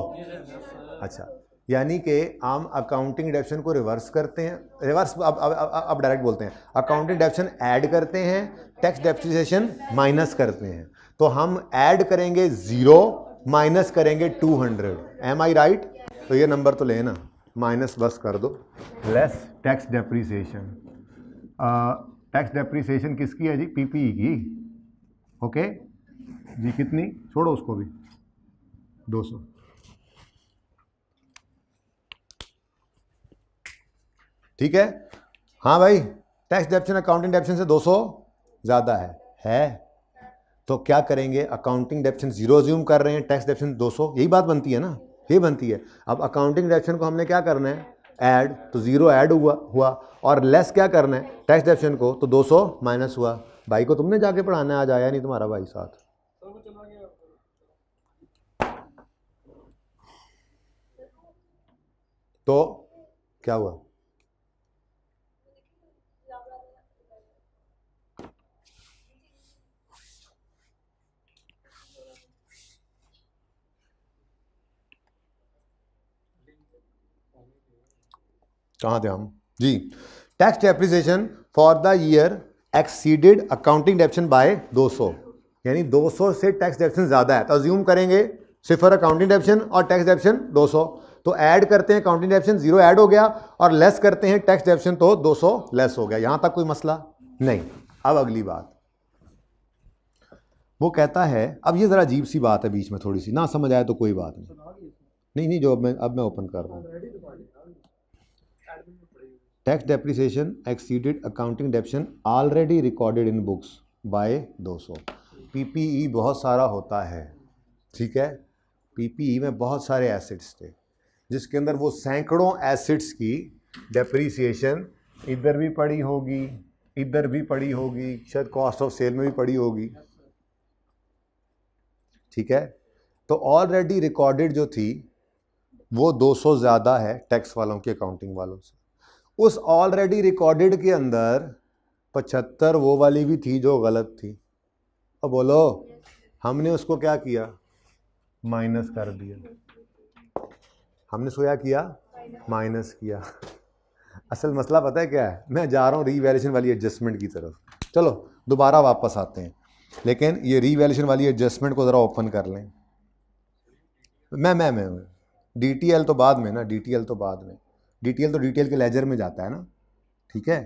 अच्छा यानी कि आम अकाउंटिंग डेप्शन को रिवर्स करते हैं रिवर्स अब अब अब डायरेक्ट बोलते हैं अकाउंटिंग डेप्शन ऐड करते हैं टैक्स डेप्रिसिएशन माइनस करते हैं तो हम ऐड करेंगे ज़ीरो माइनस करेंगे two hundred am I right तो ये नंबर तो लेना माइनस बस कर दो less tax depreciation tax depreciation किसकी है जी पी e की ओके okay? जी कितनी छोड़ो उसको भी दो सौ ठीक है हाँ भाई टैक्स डेप्शन अकाउंटिंग डेप्शन से 200 ज़्यादा है है तो क्या करेंगे अकाउंटिंग डेप्शन जीरो ज्यूम कर रहे हैं टैक्स डेप्शन 200 यही बात बनती है ना यही बनती है अब अकाउंटिंग डेप्शन को हमने क्या करना है ऐड तो ज़ीरो ऐड हुआ हुआ और लेस क्या करना है टैक्स डेप्शन को तो 200 माइनस हुआ भाई को तुमने जाके पढ़ाना आज आया नहीं तुम्हारा भाई साथ तो क्या हुआ कहाँ थे हम जी tax depreciation for the year exceeded accounting depreciation by 200 यानी 200 से टैक्स डेप्शन ज़्यादा है तो अज्यूम करेंगे सिफर अकाउंटिंग डेप्शन और टैक्स डेप्शन 200 तो ऐड करते हैं अकाउंटिंग डेप्शन जीरो ऐड हो गया और लेस करते हैं टैक्स डेप्शन तो 200 लेस हो गया यहाँ तक कोई मसला नहीं अब अगली बात वो कहता है अब ये ज़रा अजीब सी बात है बीच में थोड़ी सी ना समझ आए तो कोई बात नहीं नहीं नहीं जो अब मैं अब मैं ओपन कर रहा हूँ tax depreciation exceeded accounting depreciation already recorded in books by 200 PPE बहुत सारा होता है ठीक है पीपीई e में बहुत सारे एसिड्स थे जिसके अंदर वो सैकड़ों एसिड्स की डेप्रीसिएशन इधर भी पड़ी होगी इधर भी पड़ी होगी शायद कॉस्ट ऑफ सेल में भी पड़ी होगी ठीक है तो ऑलरेडी रिकॉर्डेड जो थी वो 200 ज़्यादा है टैक्स वालों की अकाउंटिंग वालों से उस ऑलरेडी रिकॉर्डेड के अंदर पचहत्तर वो वाली भी थी जो गलत थी अब बोलो हमने उसको क्या किया माइनस कर दिया हमने सोया किया माइनस किया असल मसला पता है क्या है मैं जा रहा हूँ रीवैल्यूशन वाली एडजस्टमेंट की तरफ चलो दोबारा वापस आते हैं लेकिन ये रीवैल्यूशन वाली एडजस्टमेंट को ज़रा ओपन कर लें मैं मैं मैं डी तो बाद में ना डी तो बाद में डिटेल तो डिटेल के लेजर में जाता है ना ठीक है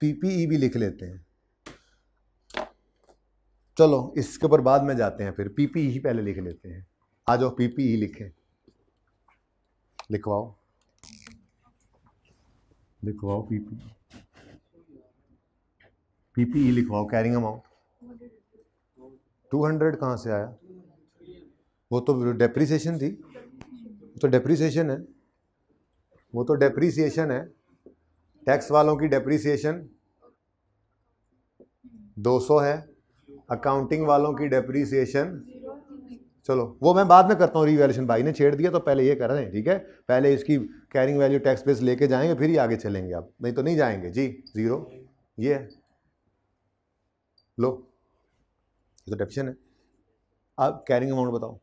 पीपीई e भी लिख लेते हैं चलो इसके ऊपर बाद में जाते हैं फिर पीपीई e ही पहले लिख लेते हैं आ जाओ पीपीई e लिखे लिखवाओ लिखवाओ पीपीई पीपीई लिखवाओ कैरिंग अमाउंट टू हंड्रेड कहाँ से आया वो तो डेप्रिसिएशन थी तो डेप्रिसिएशन है वो तो डेप्रीसिएशन है टैक्स वालों की डेप्रीसिएशन 200 है अकाउंटिंग वालों की डेप्रीसिएशन चलो वो मैं बाद में करता हूँ रिवेल्यूशन भाई ने छेड़ दिया तो पहले ये कर रहे हैं ठीक है पहले इसकी कैरिंग वैल्यू टैक्स बेस लेके जाएंगे फिर ही आगे चलेंगे आप नहीं तो नहीं जाएंगे जी ज़ीरो ये है लो ये तो डेप्शन है आप कैरिंग अमाउंट बताओ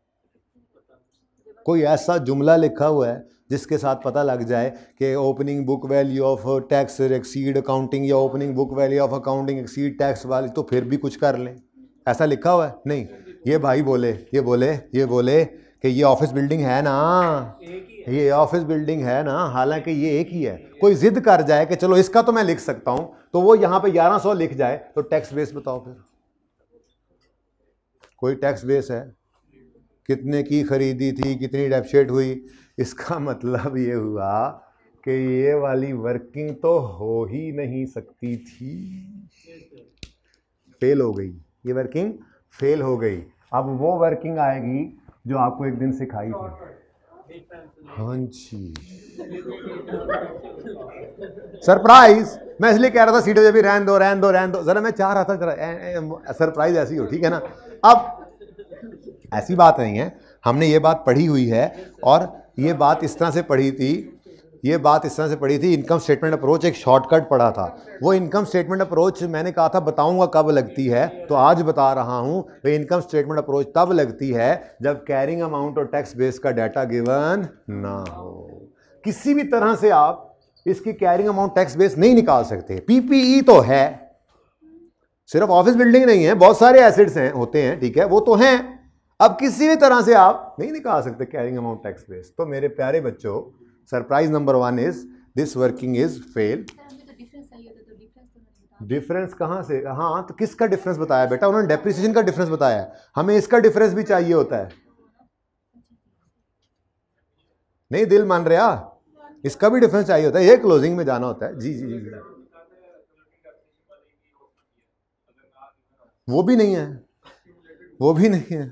कोई ऐसा जुमला लिखा हुआ है जिसके साथ पता लग जाए कि opening book value of tax exceed accounting या opening book value of accounting exceed tax वाली तो फिर भी कुछ कर लें ऐसा लिखा हुआ है नहीं ये भाई बोले ये बोले ये बोले कि ये ऑफिस बिल्डिंग है ना ये ऑफिस बिल्डिंग है ना हालांकि ये एक ही है कोई जिद कर जाए कि चलो इसका तो मैं लिख सकता हूं तो वो यहां पे 1100 लिख जाए तो टैक्स बेस बताओ फिर कोई टैक्स बेस है कितने की खरीदी थी कितनी डेपशेट हुई इसका मतलब ये हुआ कि ये वाली वर्किंग तो हो ही नहीं सकती थी फेल हो गई ये वर्किंग फेल हो गई अब वो वर्किंग आएगी जो आपको एक दिन सिखाई थी हाँ जी सरप्राइज मैं इसलिए कह रहा था सीटों जब भी रहन दो रहन दो रहन दो जरा मैं चाह रहा था जरा सरप्राइज ऐसी हो ठीक है ना अब ऐसी बात नहीं है हमने ये बात पढ़ी हुई है और ये बात इस तरह से पढ़ी थी ये बात इस तरह से पढ़ी थी इनकम स्टेटमेंट अप्रोच एक शॉर्टकट पढ़ा था वो इनकम स्टेटमेंट अप्रोच मैंने कहा था बताऊंगा कब लगती है तो आज बता रहा हूँ वे इनकम स्टेटमेंट अप्रोच तब लगती है जब कैरिंग अमाउंट और टैक्स बेस का डाटा गिवन ना हो किसी भी तरह से आप इसकी कैरिंग अमाउंट टैक्स बेस नहीं निकाल सकते पीपीई e तो है सिर्फ ऑफिस बिल्डिंग नहीं है बहुत सारे एसेट्स हैं होते हैं ठीक है वो तो हैं अब किसी भी तरह से आप नहीं निकाल सकते कैरिंग अमाउंट टैक्स बेस तो मेरे प्यारे बच्चों surprise number one is this working is fail difference कहाँ से हाँ तो किसका डिफरेंस बताया बेटा उन्होंने डेप्रिसिएशन का डिफरेंस बताया हमें इसका डिफरेंस भी चाहिए होता है नहीं दिल मान रहा इसका भी डिफरेंस चाहिए होता है ये क्लोजिंग में जाना होता है जी जी जी वो भी नहीं है वो भी नहीं है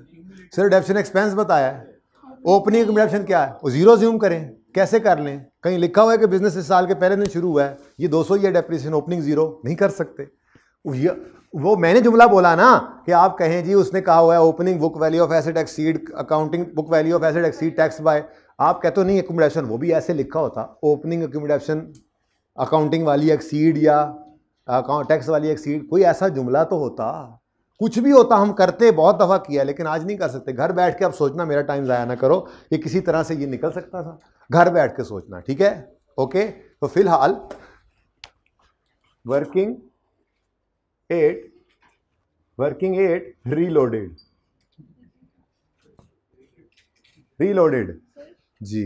सिर्फ डेप्शन एक्सपेंस बताया है ओपनिंग डेप्शन क्या है वो जीरो ज्यूम करें कैसे कर लें कहीं लिखा हुआ है कि बिजनेस इस साल के पहले दिन शुरू हुआ है ये 200 सौ ही है ओपनिंग जीरो नहीं कर सकते ये वो मैंने जुमला बोला ना कि आप कहें जी उसने कहा हुआ है opening book value of asset exceed accounting book value of asset exceed tax by आप कहते हो नहीं एकोमोडेशन वो भी ऐसे लिखा होता ओपनिंग एकोमोडेशन अकाउंटिंग वाली एक्सीड या टैक्स वाली एक्सीड कोई ऐसा जुमला तो होता कुछ भी होता हम करते बहुत दफ़ा किया लेकिन आज नहीं कर सकते घर बैठ के अब सोचना मेरा टाइम ज़ाया ना करो ये किसी तरह से ये निकल सकता था घर बैठ के सोचना ठीक है ओके तो फिलहाल working eight working eight reloaded reloaded जी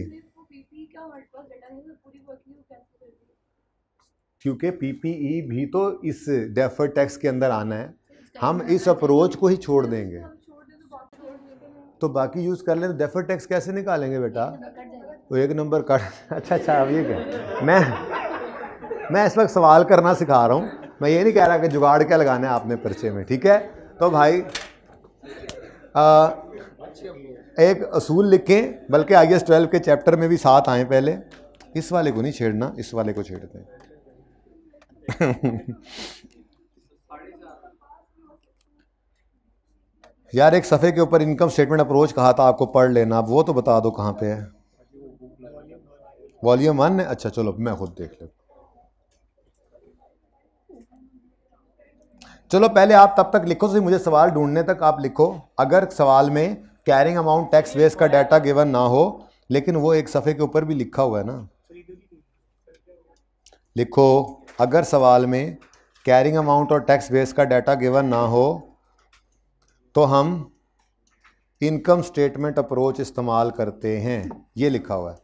क्योंकि पीपीई e भी तो इस डेफर टैक्स के अंदर आना है हम इस अप्रोच को ही छोड़ देंगे तो, तो बाकी यूज़ कर लें डेफर टैक्स कैसे निकालेंगे बेटा तो एक नंबर कट अच्छा अच्छा अब ये क्या मैं मैं इस वक्त सवाल करना सिखा रहा हूँ मैं ये नहीं कह रहा कि जुगाड़ क्या लगाना है आपने पर्चे में ठीक है तो भाई आ, एक असूल लिखें बल्कि आई एस ट्वेल्व के चैप्टर में भी साथ आए पहले इस वाले को नहीं छेड़ना इस वाले को छेड़ते हैं यार एक सफ़े के ऊपर इनकम स्टेटमेंट अप्रोच कहा था आपको पढ़ लेना आप वो तो बता दो कहाँ पे है वॉल्यूम वन है अच्छा चलो मैं खुद देख लेता चलो पहले आप तब तक लिखो सही मुझे सवाल ढूंढने तक आप लिखो अगर सवाल में कैरिंग अमाउंट टैक्स बेस का डाटा गिवन ना हो लेकिन वो एक सफ़े के ऊपर भी लिखा हुआ है ना लिखो अगर सवाल में कैरिंग अमाउंट और टैक्स बेस का डाटा गिवन ना हो तो हम इनकम स्टेटमेंट अप्रोच इस्तेमाल करते हैं ये लिखा हुआ है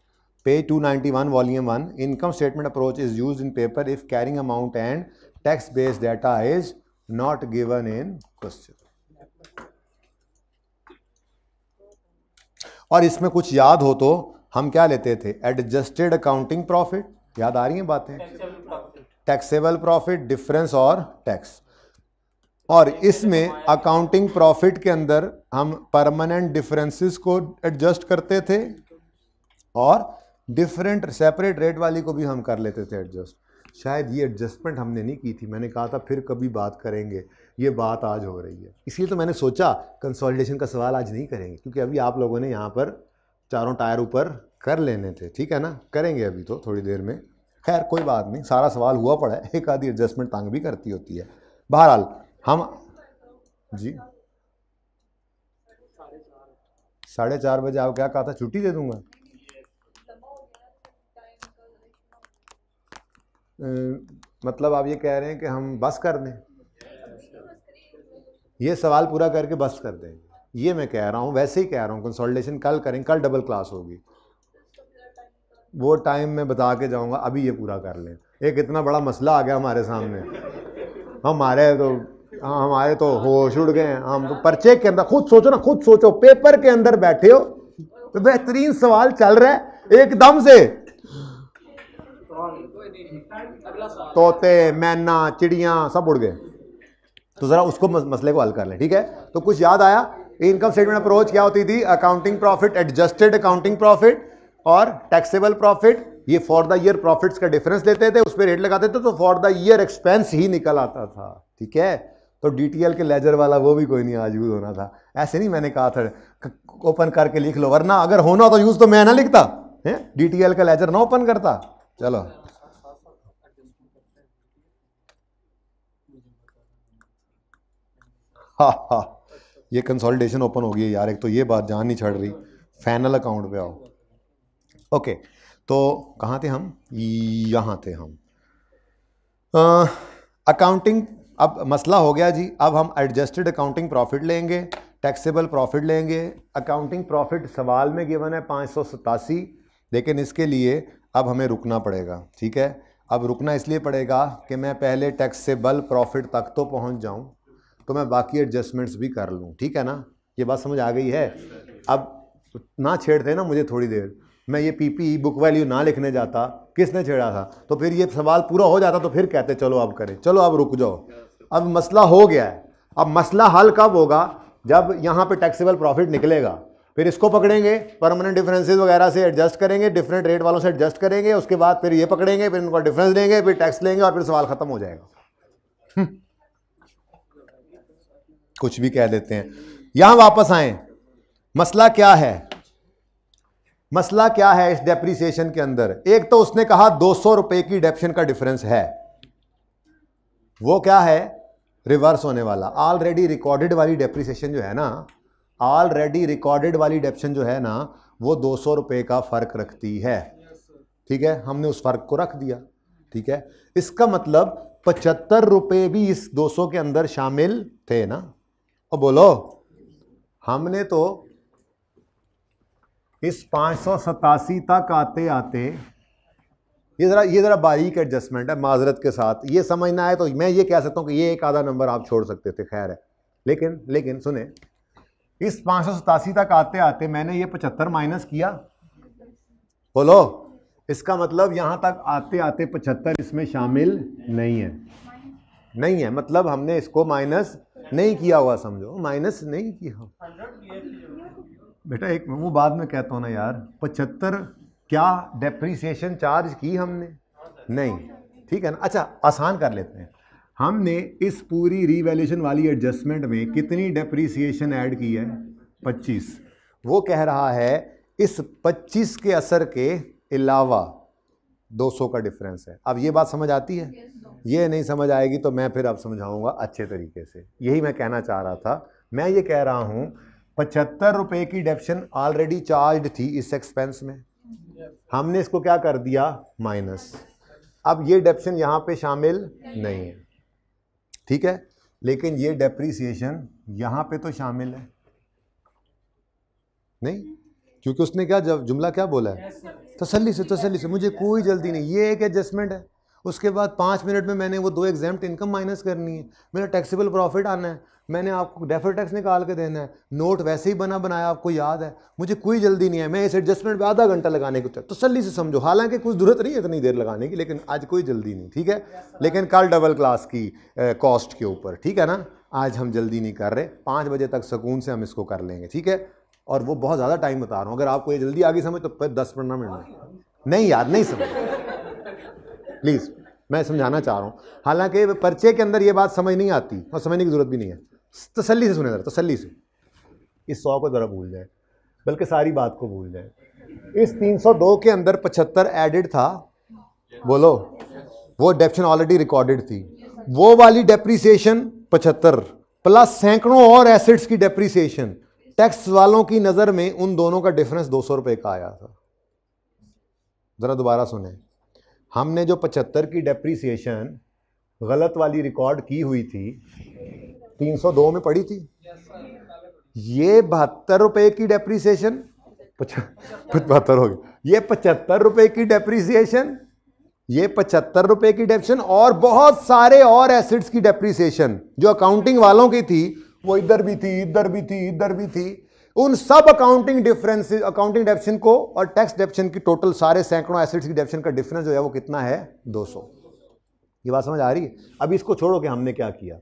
page 291 volume one income statement approach is use in paper if carrying amount and tax based data is not given in question और इसमें कुछ याद हो तो हम क्या लेते थे एडजस्टेड अकाउंटिंग प्रॉफिट याद आ रही हैं बातें टैक्सेबल प्रॉफिट डिफरेंस और टैक्स और इसमें अकाउंटिंग प्रॉफिट के अंदर हम परमानेंट डिफरेंसेस को एडजस्ट करते थे और डिफरेंट सेपरेट रेट वाली को भी हम कर लेते थे एडजस्ट शायद ये एडजस्टमेंट हमने नहीं की थी मैंने कहा था फिर कभी बात करेंगे ये बात आज हो रही है इसलिए तो मैंने सोचा कंसोलिडेशन का सवाल आज नहीं करेंगे क्योंकि अभी आप लोगों ने यहाँ पर चारों टायर ऊपर कर लेने थे ठीक है ना करेंगे अभी तो थोड़ी देर में खैर कोई बात नहीं सारा सवाल हुआ पड़ा है एक आधी एडजस्टमेंट तंग भी करती होती है बहरहाल हम जी साढ़े चार बजे आप क्या कहा था छुट्टी दे दूंगा मतलब आप ये कह रहे हैं कि हम बस कर दें ये सवाल पूरा करके बस कर दें ये मैं कह रहा हूँ वैसे ही कह रहा हूँ कंसोल्टेशन कल करें कल डबल क्लास होगी वो टाइम मैं बता के जाऊँगा अभी ये पूरा कर लें एक इतना बड़ा मसला आ गया हमारे सामने हमारे तो हाँ हम आए तो होश उड़ गए हम तो पर्चे के अंदर खुद सोचो ना खुद सोचो पेपर के अंदर बैठे हो तो बेहतरीन सवाल चल रहा है एकदम से तोते मैना चिड़िया सब उड़ गए तो ज़रा उसको मसले को हल कर ले ठीक है तो कुछ याद आया इनकम स्टेटमेंट अप्रोच क्या होती थी accounting profit adjusted accounting profit और टैक्सेबल प्रॉफिट ये फॉर द ईयर प्रॉफिट्स का डिफरेंस लेते थे उस पर रेट लगाते थे तो फॉर द ईयर एक्सपेंस ही निकल आता था ठीक है तो डी के लेजर वाला वो भी कोई नहीं आज यूज़ होना था ऐसे नहीं मैंने कहा था ओपन करके लिख लो वरना अगर होना तो यूज़ तो मैं ना लिखता है डी का लेजर ना ओपन करता चलो हा हा ये कंसोलिडेशन ओपन हो गई है यार एक तो ये बात जान नहीं छड़ रही फैनल अकाउंट पे आओ ओके तो कहाँ थे हम यहाँ थे हम अकाउंटिंग अब मसला हो गया जी अब हम एडजस्टेड अकाउंटिंग प्रॉफिट लेंगे टैक्सेबल प्रॉफिट लेंगे अकाउंटिंग प्रॉफिट सवाल में गिवन है पाँच सौ सतासी लेकिन इसके लिए अब हमें रुकना पड़ेगा ठीक है अब रुकना इसलिए पड़ेगा कि मैं पहले टैक्सेबल प्रॉफिट तक तो पहुंच जाऊं तो मैं बाकी एडजस्टमेंट्स भी कर लूं ठीक है ना ये बात समझ आ गई है अब ना छेड़ते ना मुझे थोड़ी देर मैं ये पीपी बुक वैल्यू ना लिखने जाता किसने छेड़ा था तो फिर ये सवाल पूरा हो जाता तो फिर कहते चलो अब करें चलो अब रुक जाओ अब मसला हो गया है अब मसला हल कब होगा जब यहाँ पे टैक्सेबल प्रॉफिट निकलेगा फिर इसको पकड़ेंगे परमानेंट डिफरेंसेस वगैरह से एडजस्ट करेंगे डिफरेंट रेट वालों से एडजस्ट करेंगे उसके बाद फिर ये पकड़ेंगे फिर उनका डिफरेंस देंगे फिर टैक्स लेंगे और फिर सवाल ख़त्म हो जाएगा कुछ भी कह देते हैं यहाँ वापस आए मसला क्या है मसला क्या है इस डेप्रीसिएशन के अंदर एक तो उसने कहा दो सौ रुपए की डेप्शन का डिफरेंस है वो क्या है रिवर्स होने वाला ऑलरेडी रिकॉर्डेड वाली डेप्रिसिएशन जो है ना ऑलरेडी रिकॉर्डेड वाली डेप्शन जो है ना वो दो सौ रुपये का फ़र्क रखती है ठीक है हमने उस फ़र्क को रख दिया ठीक है इसका मतलब पचहत्तर रुपये भी इस दो सौ के अंदर शामिल थे ना और बोलो हमने तो इस पाँच सौ सतासी तक आते आते ये ज़रा ये ज़रा बारीक एडजस्टमेंट है माजरत के साथ ये समझना है तो मैं ये कह सकता हूँ कि ये एक आधा नंबर आप छोड़ सकते थे खैर है लेकिन लेकिन सुने इस पाँच सौ सतासी तक आते आते मैंने ये पचहत्तर माइनस किया बोलो इसका मतलब यहाँ तक आते आते पचहत्तर इसमें शामिल नहीं है नहीं है मतलब हमने इसको माइनस नहीं किया हुआ समझो माइनस नहीं किया बेटा एक वो बाद में कहता हूँ ना यार पचहत्तर क्या डेप्रीसीशन चार्ज की हमने नहीं ठीक है ना अच्छा आसान कर लेते हैं हमने इस पूरी रिवेल्यूशन वाली एडजस्टमेंट में कितनी डेप्रीसीशन ऐड की है 25 वो कह रहा है इस 25 के असर के अलावा 200 का डिफरेंस है अब ये बात समझ आती है ये नहीं समझ आएगी तो मैं फिर अब समझाऊंगा अच्छे तरीके से यही मैं कहना चाह रहा था मैं ये कह रहा हूँ पचहत्तर रुपये की डेप्शन ऑलरेडी चार्ज थी इस एक्सपेंस में हमने इसको क्या कर दिया माइनस अब ये डेप्शन यहाँ पे शामिल नहीं है ठीक है लेकिन ये डेप्रीसिएशन यहाँ पे तो शामिल है नहीं क्योंकि उसने क्या जब जुमला क्या बोला है तसली से तसली से मुझे कोई जल्दी नहीं ये एक एडजस्टमेंट है उसके बाद पाँच मिनट में मैंने वो दो एग्जाम इनकम माइनस करनी है मेरा टैक्सीबल प्रॉफिट आना है मैंने आपको डेफर टैक्स निकाल के देना है नोट वैसे ही बना बनाया आपको याद है मुझे कोई जल्दी नहीं है मैं इस एडजस्टमेंट पे आधा घंटा लगाने को तो तसली से समझो हालांकि कुछ जरूरत नहीं है इतनी देर लगाने की लेकिन आज कोई जल्दी नहीं ठीक है लेकिन कल डबल क्लास की कॉस्ट के ऊपर ठीक है ना आज हम जल्दी नहीं कर रहे पाँच बजे तक सुकून से हम इसको कर लेंगे ठीक है और वो बहुत ज़्यादा टाइम बता रहा हूँ अगर आपको ये जल्दी आगे समझ तो दस पंद्रह मिनट नहीं यार नहीं समझ प्लीज़ मैं समझाना चाह रहा हूँ हालांकि पर्चे के अंदर ये बात समझ नहीं आती और समझने की ज़रूरत भी नहीं है तसल्ली से सुने ज़रा तसल्ली से इस सौ को ज़रा भूल जाए बल्कि सारी बात को भूल जाए इस 302 के अंदर पचहत्तर एडिड था बोलो वो डेप्शन ऑलरेडी रिकॉर्डेड थी वो वाली डेप्रीसीशन पचहत्तर प्लस सैकड़ों और एसिड्स की डेप्रीसिएशन टैक्स वालों की नज़र में उन दोनों का डिफरेंस दो सौ रुपये का आया था ज़रा दोबारा सुने हमने जो पचहत्तर की डेप्रीसिएशन गलत वाली रिकॉर्ड की हुई थी 302 में पड़ी थी ये बहत्तर रुपए की डेप्रीसीशन बहत्तर हो गई ये पचहत्तर रुपए की डेप्रीसिएशन ये पचहत्तर रुपए की डेप्रीशन और बहुत सारे और एसिड्स की डेप्रीसीशन जो अकाउंटिंग वालों की थी वो इधर भी थी इधर भी थी इधर भी थी उन सब अकाउंटिंग डिफरेंस अकाउंटिंग डेप्शन को और टैक्स डेप्शन की टोटल सारे सैकड़ों एसिड्स की डेप्शन का डिफरेंस जो है वो कितना है 200 ये बात समझ आ रही है अब इसको छोड़ो कि हमने क्या किया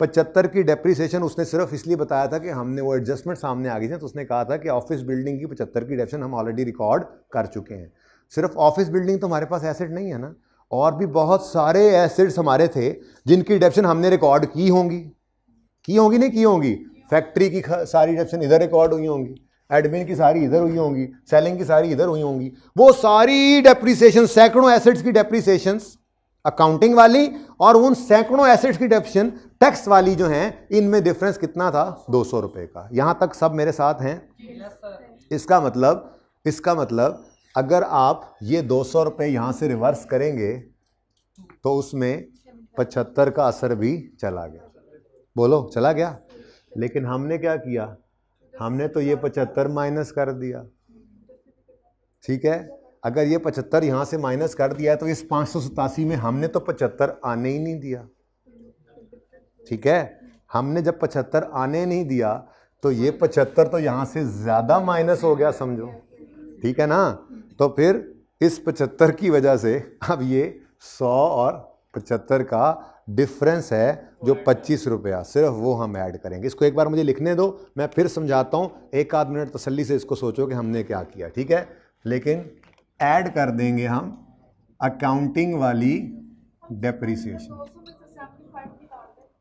पचहत्तर की डेप्रीसिएशन उसने सिर्फ इसलिए बताया था कि हमने वो एडजस्टमेंट सामने आ गई थी तो उसने कहा था कि ऑफिस बिल्डिंग की पचहत्तर की डेप्शन हम ऑलरेडी रिकॉर्ड कर चुके हैं सिर्फ ऑफिस बिल्डिंग तो हमारे पास एसेट नहीं है ना और भी बहुत सारे एसेट्स हमारे थे जिनकी डेप्शन हमने रिकॉर्ड की होंगी की होंगी नहीं की होंगी फैक्ट्री की सारी रिसेप्शन इधर रिकॉर्ड हुई होंगी एडमिन की सारी इधर हुई होंगी सेलिंग की सारी इधर हुई होंगी वो सारी डेप्रीसीशन सैकड़ों एसेट्स की डेप्रीसीशन अकाउंटिंग वाली और उन सैकड़ों एसेट्स की डेप्शन टैक्स वाली जो है इनमें डिफरेंस कितना था दो सौ रुपये का यहाँ तक सब मेरे साथ हैं इसका मतलब इसका मतलब अगर आप ये दो सौ रुपये यहाँ से रिवर्स करेंगे तो उसमें पचहत्तर का असर भी चला गया बोलो चला गया लेकिन हमने क्या किया हमने तो ये पचहत्तर माइनस कर दिया ठीक है अगर ये पचहत्तर यहाँ से माइनस कर दिया तो इस पाँच सौ सतासी में हमने तो पचहत्तर आने ही नहीं दिया ठीक है हमने जब पचहत्तर आने नहीं दिया तो ये पचहत्तर तो यहाँ से ज़्यादा माइनस हो गया समझो ठीक है ना तो फिर इस पचहत्तर की वजह से अब ये सौ और पचहत्तर का डिफरेंस है जो पच्चीस रुपया सिर्फ वो हम ऐड करेंगे इसको एक बार मुझे लिखने दो मैं फिर समझाता हूँ एक आध मिनट तसल्ली से इसको सोचो कि हमने क्या किया ठीक है लेकिन ऐड कर देंगे हम अकाउंटिंग वाली डेप्रिसिएशन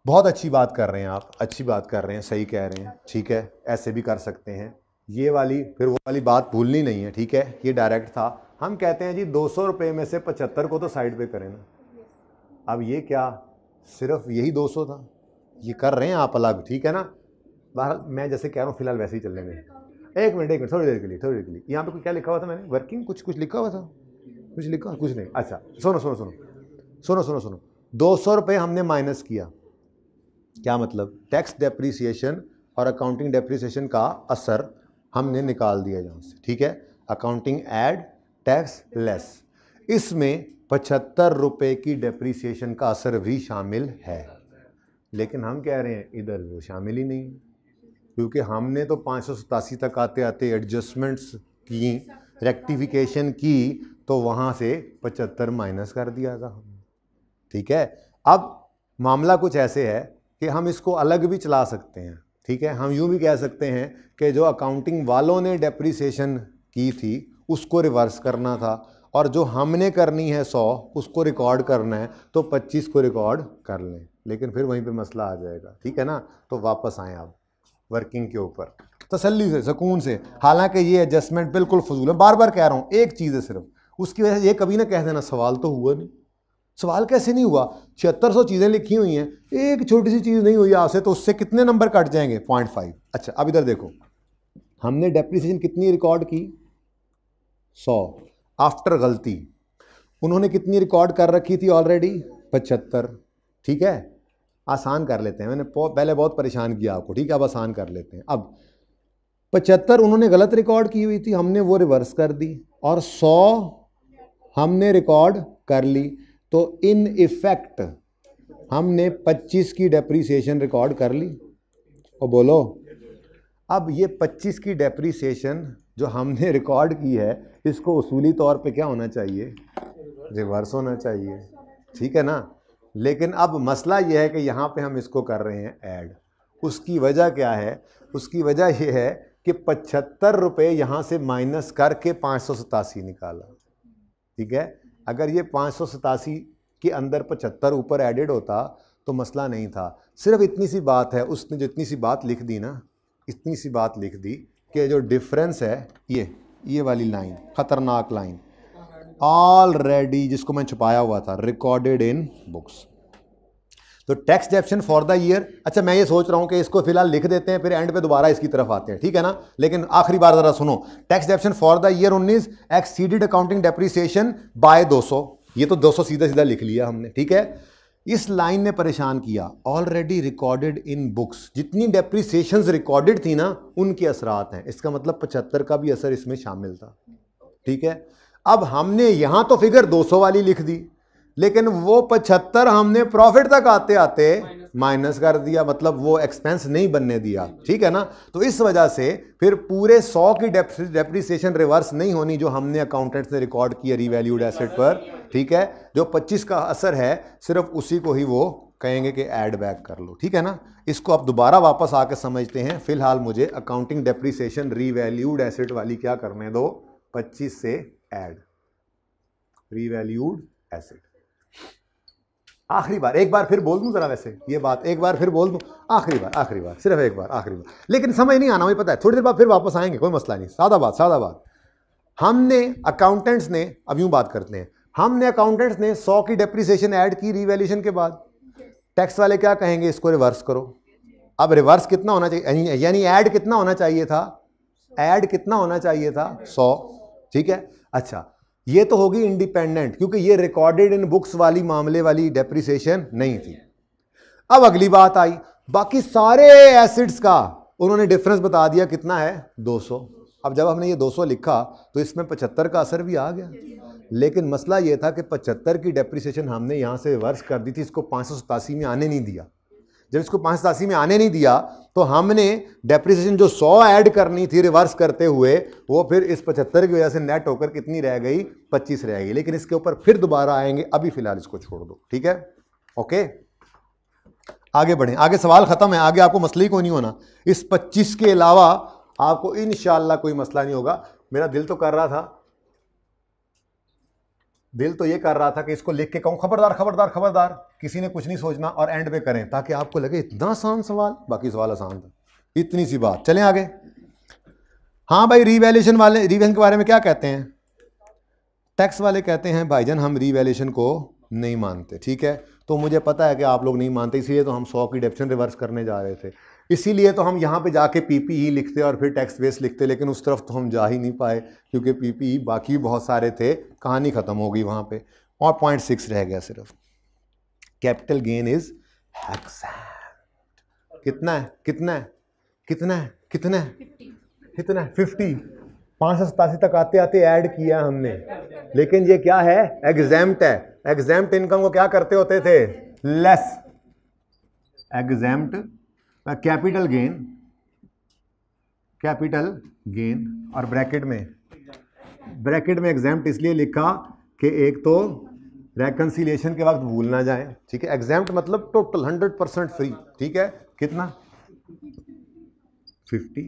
बहुत अच्छी बात कर रहे हैं आप अच्छी बात कर रहे हैं सही कह रहे हैं ठीक है ऐसे भी कर सकते हैं ये वाली फिर वो वाली बात भूलनी नहीं है ठीक है ये डायरेक्ट था हम कहते हैं जी दो सौ रुपये में से पचहत्तर को तो साइड पे करें ना अब ये क्या सिर्फ यही 200 था ये कर रहे हैं आप अलग ठीक है ना बहरहाल मैं जैसे कह रहा हूँ फिलहाल वैसे ही चलने में एक मिनट एक मिनट थोड़ी देर के लिए थोड़ी देर के लिए यहाँ पे कुछ क्या लिखा हुआ था मैंने वर्किंग कुछ कुछ लिखा हुआ था कुछ लिखा कुछ नहीं अच्छा सुनो सुनो सुनो सुनो सुनो सुनो दो सौ रुपये हमने माइनस किया क्या मतलब टैक्स डेप्रिसिएशन और अकाउंटिंग डेप्रिसिएशन का असर हमने निकाल दिया यहाँ से ठीक है अकाउंटिंग एड टैक्स लेस इसमें पचहत्तर रुपये की डेप्रिसिएशन का असर भी शामिल है लेकिन हम कह रहे हैं इधर वो शामिल ही नहीं क्योंकि हमने तो पाँच तक आते आते एडजस्टमेंट्स की रेक्टिफिकेशन की तो वहाँ से पचहत्तर माइनस कर दिया था हमने ठीक है अब मामला कुछ ऐसे है कि हम इसको अलग भी चला सकते हैं ठीक है हम यूँ भी कह सकते हैं कि जो अकाउंटिंग वालों ने डेप्रीसीशन की थी उसको रिवर्स करना था और जो हमने करनी है सौ उसको रिकॉर्ड करना है तो पच्चीस को रिकॉर्ड कर लें लेकिन फिर वहीं पे मसला आ जाएगा ठीक है ना तो वापस आएँ आप वर्किंग के ऊपर तसल्ली से सुकून से हालांकि ये एडजस्टमेंट बिल्कुल फजूल है बार बार कह रहा हूँ एक चीज़ है सिर्फ उसकी वजह से ये कभी ना कह देना सवाल तो हुआ नहीं सवाल कैसे नहीं हुआ छिहत्तर सौ चीज़ें लिखी हुई हैं एक छोटी सी चीज़ नहीं हुई आपसे तो उससे कितने नंबर कट जाएंगे पॉइंट फाइव अच्छा अब इधर देखो हमने डेप्रिसिएशन कितनी रिकॉर्ड की सौ आफ्टर गलती उन्होंने कितनी रिकॉर्ड कर रखी थी ऑलरेडी पचहत्तर ठीक है आसान कर लेते हैं मैंने पहले बहुत परेशान किया आपको ठीक है अब आसान कर लेते हैं अब पचहत्तर उन्होंने गलत रिकॉर्ड की हुई थी हमने वो रिवर्स कर दी और सौ हमने रिकॉर्ड कर ली तो इन इफेक्ट हमने 25 की डेप्रीसीशन रिकॉर्ड कर ली और बोलो अब ये 25 की डेप्रीसीशन जो हमने रिकॉर्ड की है इसको उसूली तौर पे क्या होना चाहिए रिवर्स होना चाहिए ठीक है ना लेकिन अब मसला यह है कि यहाँ पे हम इसको कर रहे हैं ऐड उसकी वजह क्या है उसकी वजह यह है कि पचहत्तर रुपये यहाँ से माइनस करके पाँच सौ सतासी निकाला ठीक है अगर ये पाँच सौ सतासी के अंदर पचहत्तर ऊपर एडिड होता तो मसला नहीं था सिर्फ इतनी सी बात है उसने जितनी सी बात लिख दी ना इतनी सी बात लिख दी के जो डिफरेंस है ये ये वाली लाइन ख़तरनाक लाइन ऑलरेडी जिसको मैं छुपाया हुआ था रिकॉर्डेड इन बुक्स तो tax depreciation for the year अच्छा मैं ये सोच रहा हूँ कि इसको फिलहाल लिख देते हैं फिर एंड पे दोबारा इसकी तरफ आते हैं ठीक है ना लेकिन आखिरी बार ज़रा सुनो tax depreciation for the year 19 exceeded accounting depreciation by 200 ये तो 200 सीधा सीधा लिख लिया हमने ठीक है इस लाइन ने परेशान किया ऑलरेडी रिकॉर्डेड इन बुक्स जितनी डेप्रीसीशन रिकॉर्डेड थी ना उनके असरात हैं इसका मतलब पचहत्तर का भी असर इसमें शामिल था ठीक है अब हमने यहां तो फिगर 200 वाली लिख दी लेकिन वो पचहत्तर हमने प्रॉफिट तक आते आते माइनस कर दिया मतलब वो एक्सपेंस नहीं बनने दिया ठीक है ना तो इस वजह से फिर पूरे सौ की डेप्रिसिएशन रिवर्स नहीं होनी जो हमने अकाउंटेंट से रिकॉर्ड किया रिवैल्यूड एसेट पर ठीक है जो 25 का असर है सिर्फ उसी को ही वो कहेंगे कि ऐड बैक कर लो ठीक है ना इसको आप दोबारा वापस आके समझते हैं फिलहाल मुझे अकाउंटिंग डेप्रिसिएशन रीवैल्यूड एसेट वाली क्या करने दो 25 से ऐड रीवैल्यूड एसेट आखिरी बार एक बार फिर बोल दूं जरा वैसे ये बात एक बार फिर बोल दूं आखिरी बार आखिरी बार सिर्फ एक बार आखिरी बार लेकिन समझ नहीं आना मुझे पता है थोड़ी देर बाद फिर वापस आएंगे कोई मसला नहीं सादा बात सादा बात हमने अकाउंटेंट्स ने अब यूं बात करते हैं हमने अकाउंटेंट्स ने सौ की डेप्रिसिएशन ऐड की रिवैल्यूशन के बाद टैक्स वाले क्या कहेंगे इसको रिवर्स करो अब रिवर्स कितना होना चाहिए यानी ऐड कितना होना चाहिए था ऐड कितना होना चाहिए था सौ ठीक है अच्छा ये तो होगी इंडिपेंडेंट क्योंकि ये रिकॉर्डेड इन बुक्स वाली मामले वाली डेप्रिसिएशन नहीं थी अब अगली बात आई बाकी सारे एसिड्स का उन्होंने डिफरेंस बता दिया कितना है 200 अब जब हमने ये 200 लिखा तो इसमें 75 का असर भी आ गया लेकिन मसला ये था कि पचहत्तर की डेप्रिसिएशन हमने यहाँ से रिवर्स कर दी थी इसको पाँच सौ में आने नहीं दिया जब इसको पाँच सौ में आने नहीं दिया तो हमने डेप्रिसिएशन जो सौ ऐड करनी थी रिवर्स करते हुए वो फिर इस पचहत्तर की वजह से नेट होकर कितनी रह गई पच्चीस रह गई लेकिन इसके ऊपर फिर दोबारा आएंगे अभी फिलहाल इसको छोड़ दो ठीक है ओके आगे बढ़ें आगे सवाल ख़त्म है आगे आपको मसला ही को नहीं होना इस पच्चीस के अलावा आपको इन कोई मसला नहीं होगा मेरा दिल तो कर रहा था दिल तो ये कर रहा था कि इसको लिख के कहूँ खबरदार खबरदार खबरदार किसी ने कुछ नहीं सोचना और एंड पे करें ताकि आपको लगे इतना आसान सवाल बाकी सवाल आसान था इतनी सी बात चलें आगे हाँ भाई रीवैल्यूशन वाले रीवैल्यूशन के बारे में क्या कहते हैं टैक्स वाले कहते हैं भाई हम रीवैल्यूशन को नहीं मानते ठीक है तो मुझे पता है कि आप लोग नहीं मानते इसलिए तो हम सौ की डेप्शन रिवर्स करने जा रहे थे इसीलिए तो हम यहाँ पे जाके पीपीई e लिखते और फिर टैक्स बेस लिखते लेकिन उस तरफ तो हम जा ही नहीं पाए क्योंकि पीपीई e बाकी बहुत सारे थे कहानी ख़त्म हो गई वहाँ पे और पॉइंट सिक्स रह गया सिर्फ कैपिटल गेन इज कितना है कितना है कितना है कितना है कितना है फिफ्टी पाँच सौ सतासी तक आते आते ऐड किया हमने लेकिन ये क्या है एग्जैम्प्ट है एग्जैम्प्ट इनकम को क्या करते होते थे less exempt capital gain capital gain और ब्रैकेट में ब्रैकेट में एग्जैम्प्ट इसलिए लिखा कि एक तो रेकन्सिलेशन के वक्त भूल ना जाए ठीक है एग्जैम्प्ट मतलब टोटल हंड्रेड परसेंट फ्री ठीक है कितना फिफ्टी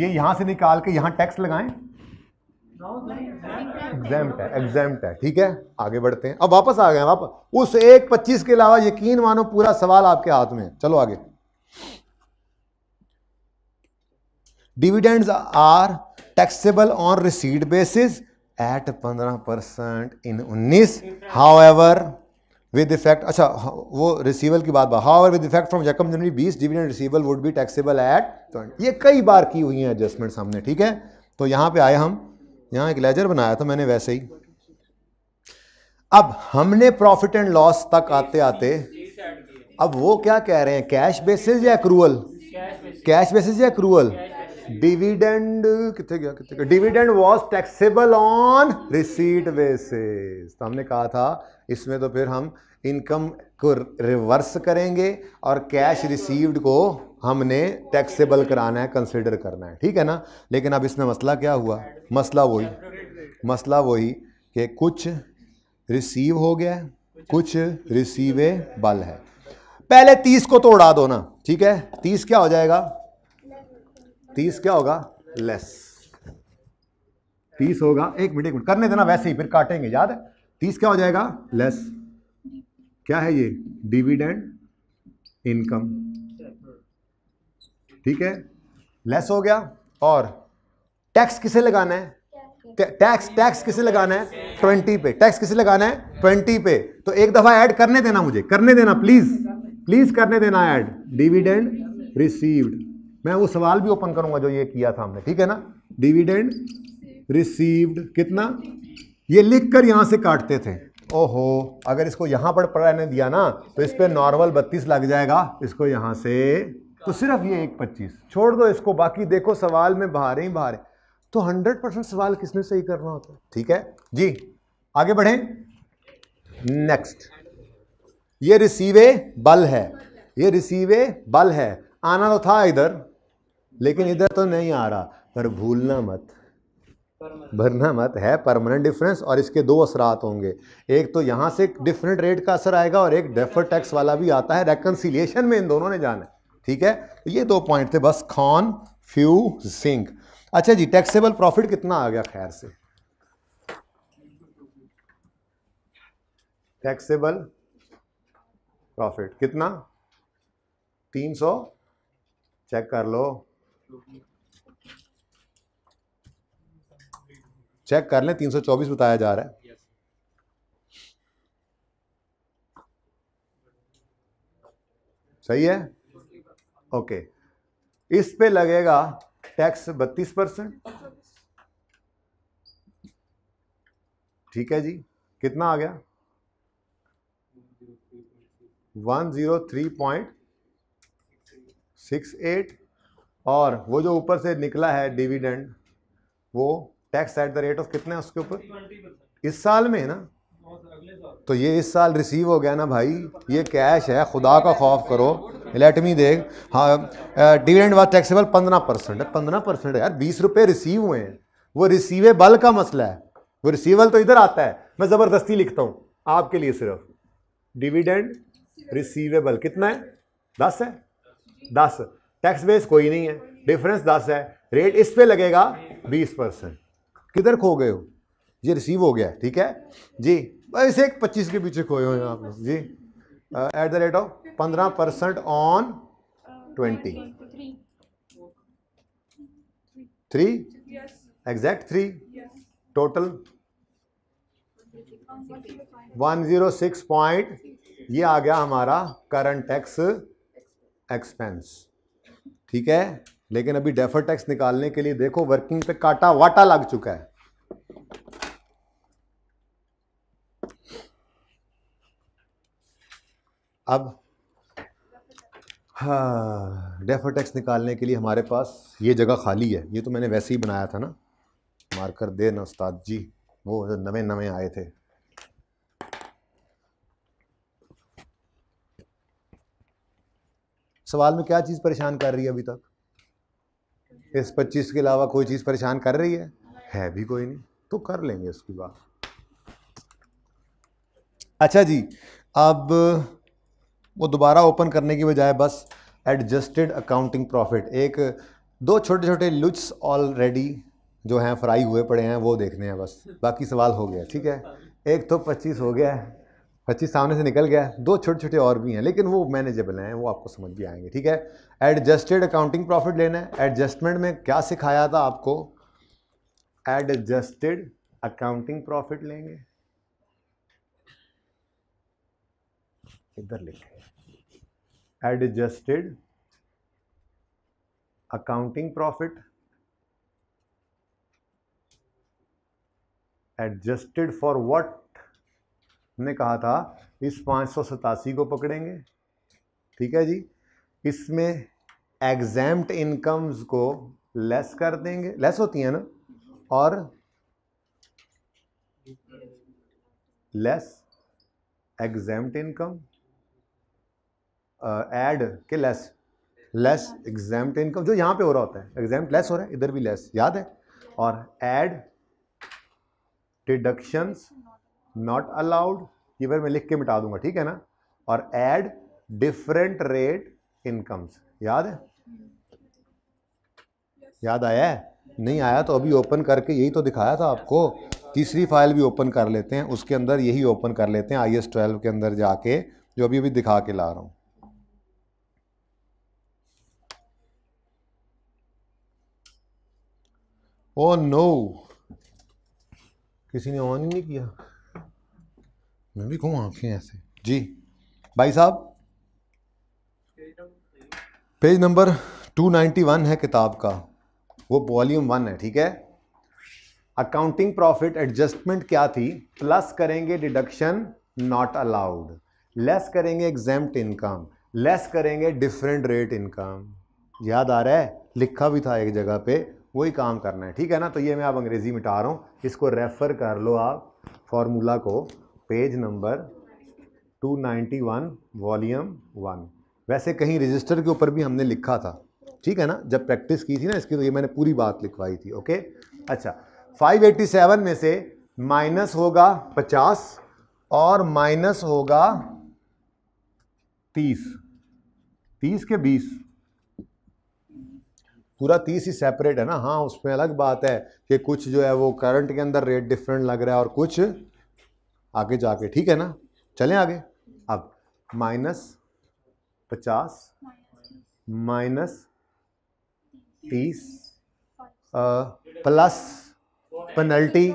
ये यहां से निकाल के यहां टैक्स लगाएं एग्जैम्ट है एग्जैम्ट है ठीक है आगे बढ़ते हैं अब वापस आ गए वापस उस एक पच्चीस के अलावा यकीन मानो पूरा सवाल आपके हाथ में है चलो आगे dividends are taxable on receipt basis at पंद्रह परसेंट इन उन्नीस हाउ एवर विद इफेक्ट अच्छा हाँ, वो रिसीवल की बात however with effect from यकम जनवरी बीस dividend receivable would be taxable at ये कई बार की हुई है एडजस्टमेंट हमने ठीक है तो यहां पे आए हम यहां एक लेजर बनाया था मैंने वैसे ही अब हमने प्रॉफिट एंड लॉस तक आते आते अब वो क्या कह रहे हैं कैश बेसिस या क्रूअल कैश बेसिस या क्रूअल डिविडेंड कितने गया कितने dividend was taxable on receipt basis तो हमने कहा था इसमें तो फिर हम इनकम को रिवर्स करेंगे और कैश रिसीव्ड को हमने टैक्सेबल कराना है कंसिडर करना है ठीक है ना लेकिन अब इसमें मसला क्या हुआ मसला वही मसला वही कि कुछ रिसीव हो गया कुछ रिसीवे बल है पहले तीस को तो उड़ा दो ना ठीक है तीस क्या हो जाएगा तीस क्या होगा लेस तीस होगा एक मिनट एक मिनट करने देना वैसे ही फिर काटेंगे याद तीस क्या हो जाएगा लेस क्या है ये डिविडेंड इनकम ठीक है लेस हो गया और टैक्स किसे लगाना है टैक्स टैक्स किसे लगाना है ट्वेंटी पे टैक्स किसे लगाना है ट्वेंटी पे तो एक दफा ऐड करने देना मुझे करने देना प्लीज प्लीज करने देना ऐड डिविडेंड रिसीव्ड मैं वो सवाल भी ओपन करूंगा जो ये किया था हमने ठीक है ना डिविडेंड रिसीव्ड कितना ये लिख कर यहां से काटते थे ओहो अगर इसको यहाँ पर पढ़ाने दिया ना तो इस पर नॉर्मल बत्तीस लग जाएगा इसको यहाँ से तो सिर्फ ये एक पच्चीस छोड़ दो इसको बाकी देखो सवाल में बाहर ही बाहर तो हंड्रेड परसेंट सवाल किसने सही करना होता है ठीक है जी आगे बढ़े नेक्स्ट ये रिसीवे बल है ये रिसीवे बल है आना तो था इधर लेकिन इधर तो नहीं आ रहा पर भूलना मत भरना मत है परमानेंट डिफरेंस और इसके दो असरात होंगे एक तो यहाँ से डिफरेंट रेट हाँ। का असर आएगा और एक डेफर टैक्स वाला भी आता है रेकनसिलियेशन हाँ। में इन दोनों ने जाना है ठीक है तो ये दो पॉइंट थे बस खान फ्यू सिंक अच्छा जी टैक्सेबल प्रॉफिट कितना आ गया खैर से टैक्सेबल प्रॉफिट कितना तीन सौ चेक कर लो चेक कर लें 324 बताया जा रहा है सही है ओके इस पे लगेगा टैक्स बत्तीस परसेंट ठीक है जी कितना आ गया one zero three point six eight और वो जो ऊपर से निकला है डिविडेंड वो tax at the rate of कितना है उसके ऊपर इस साल में है ना तो ये इस साल रिसीव हो गया ना भाई ये कैश है खुदा का खौफ करो लेटमी देख हाँ डिविडेंड वाज टैक्सेबल पंद्रह परसेंट है पंद्रह परसेंट यार बीस रुपये रिसीव हुए हैं वो रिसीवेबल का मसला है वो रिसीवल तो इधर आता है मैं ज़बरदस्ती लिखता हूँ आपके लिए सिर्फ डिविडेंड रिसीवेबल कितना है दस है दस टैक्स बेस कोई नहीं है डिफरेंस दस है रेट इस पर लगेगा बीस परसेंट किधर खो गए हो ये रिसीव हो गया ठीक है जी ऐसे एक पच्चीस के पीछे खोए हो आप लोग जी एट द रेट ऑफ पंद्रह percent on twenty three exact three total one zero six point ये आ गया हमारा करंट टैक्स एक्सपेंस ठीक है लेकिन अभी डेफर टैक्स निकालने के लिए देखो वर्किंग पे काटा वाटा लग चुका है अब हाँ डेफर टैक्स निकालने के लिए हमारे पास ये जगह खाली है ये तो मैंने वैसे ही बनाया था ना मार्कर दे ना उस्ताद जी वो नवे नवे आए थे सवाल में क्या चीज़ परेशान कर रही है अभी तक इस पच्चीस के अलावा कोई चीज़ परेशान कर रही है है भी कोई नहीं तो कर लेंगे उसकी बात अच्छा जी अब वो दोबारा ओपन करने की बजाय बस एडजस्टेड अकाउंटिंग प्रॉफिट एक दो छोटे छोटे लुच्स ऑलरेडी जो हैं फ्राई हुए पड़े हैं वो देखने हैं बस बाकी सवाल हो गया ठीक है एक तो पच्चीस हो गया है पच्चीस सामने से निकल गया दो छोटे छोटे और भी हैं लेकिन वो मैनेजेबल हैं वो आपको समझ भी आएंगे ठीक है एडजस्टेड अकाउंटिंग प्रॉफिट लेना है एडजस्टमेंट में क्या सिखाया था आपको एडजस्टेड अकाउंटिंग प्रॉफिट लेंगे इधर लिखे adjusted accounting profit adjusted for what ने कहा था इस पाँच सौ सतासी को पकड़ेंगे ठीक है जी इसमें एग्जैम्प्ट इनकम्स को लेस कर देंगे लेस होती है ना और लेस एग्जाम इनकम एड के लेस लेस एग्जाम इनकम जो यहां पे हो रहा होता है एग्जाम लेस हो रहा है इधर भी लेस याद है और एड डिडक्शंस नॉट अलाउड ये बार मैं लिख के मिटा दूंगा ठीक है ना और एड डिफरेंट रेट इनकम्स याद है याद आया है नहीं आया तो अभी ओपन करके यही तो दिखाया था आपको तीसरी फाइल भी ओपन कर लेते हैं उसके अंदर यही ओपन कर लेते हैं आई एस ट्वेल्व के अंदर जाके जो अभी अभी दिखा के ला रहा हूँ ओ oh, नो किसी ने ऑन ही नहीं किया मैं भी कहूँ आँखें ऐसे जी भाई साहब पेज नंबर 291 है किताब का वो वॉल्यूम वन है ठीक है अकाउंटिंग प्रॉफिट एडजस्टमेंट क्या थी प्लस करेंगे डिडक्शन नॉट अलाउड लेस करेंगे एग्जाम इनकम लेस करेंगे डिफरेंट रेट इनकम याद आ रहा है लिखा भी था एक जगह पे वही काम करना है ठीक है ना तो ये मैं आप अंग्रेजी मिटा रहा हूँ इसको रेफ़र कर लो आप फॉर्मूला को पेज नंबर 291 वॉल्यूम वन वैसे कहीं रजिस्टर के ऊपर भी हमने लिखा था ठीक है ना जब प्रैक्टिस की थी ना इसकी तो ये मैंने पूरी बात लिखवाई थी ओके अच्छा 587 में से माइनस होगा 50 और माइनस होगा 30 30 के 20 पूरा तीस ही सेपरेट है ना हाँ उसमें अलग बात है कि कुछ जो है वो करंट के अंदर रेट डिफरेंट लग रहा है और कुछ आगे जाके ठीक है ना चलें आगे अब माइनस पचास माइनस तीस प्लस पेनल्टी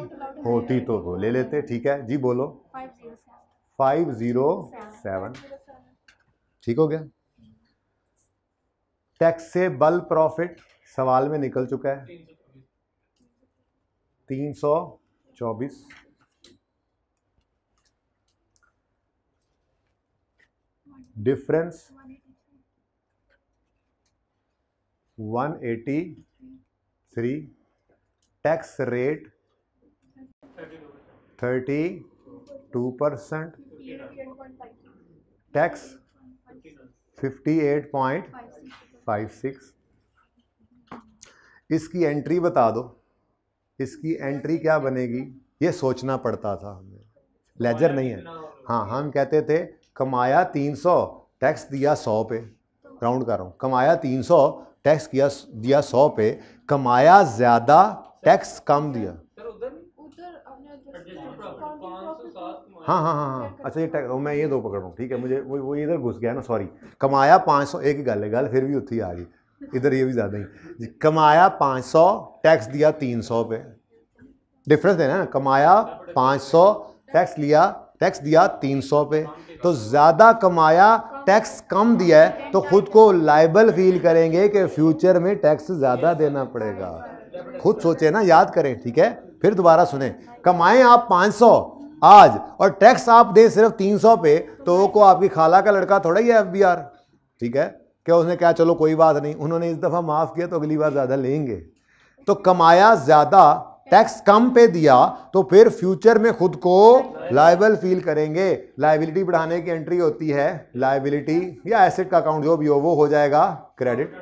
होती तो वो ले लेते ठीक है जी बोलो फाइव ज़ीरो सेवन ठीक हो गया टैक्स से बल प्रॉफिट सवाल में निकल चुका है तीन सौ चौबीस difference one eighty three tax rate thirty two percent tax fifty eight point five six इसकी एंट्री बता दो इसकी एंट्री क्या बनेगी ये सोचना पड़ता था हमें लेजर नहीं है हाँ हम कहते थे कमाया तीन सौ टैक्स दिया सौ पे राउंड कर रहा हूँ कमाया तीन सौ टैक्स किया दिया सौ पे कमाया ज़्यादा टैक्स कम दिया हाँ हाँ हाँ हाँ अच्छा ये टैक्स मैं ये दो पकड़ रहा हूँ ठीक है मुझे वो वो इधर घुस गया ना सॉरी कमाया पाँच सौ एक ही गल है गल फिर भी उठी आ गई इधर ये भी ज़्यादा ही कमाया पाँच सौ टैक्स दिया तीन सौ पे डिफरेंस है ना कमाया पाँच सौ टैक्स लिया टैक्स दिया तीन सौ पे तो ज़्यादा कमाया टैक्स कम दिया है तो खुद को लाइबल फील करेंगे कि फ्यूचर में टैक्स ज़्यादा देना पड़ेगा खुद सोचे ना याद करें ठीक है फिर दोबारा सुने कमाएं आप 500 आज और टैक्स आप दें सिर्फ 300 पे तो वो को आपकी खाला का लड़का थोड़ा ही है एफ ठीक है क्या उसने कहा चलो कोई बात नहीं उन्होंने इस दफ़ा माफ़ किया तो अगली बार ज़्यादा लेंगे तो कमाया ज़्यादा टैक्स कम पे दिया तो फिर फ्यूचर में खुद को लाइबल फील करेंगे लाइबिलिटी बढ़ाने की एंट्री होती है लाइबिलिटी या एसेट का अकाउंट जो भी हो वो हो जाएगा क्रेडिट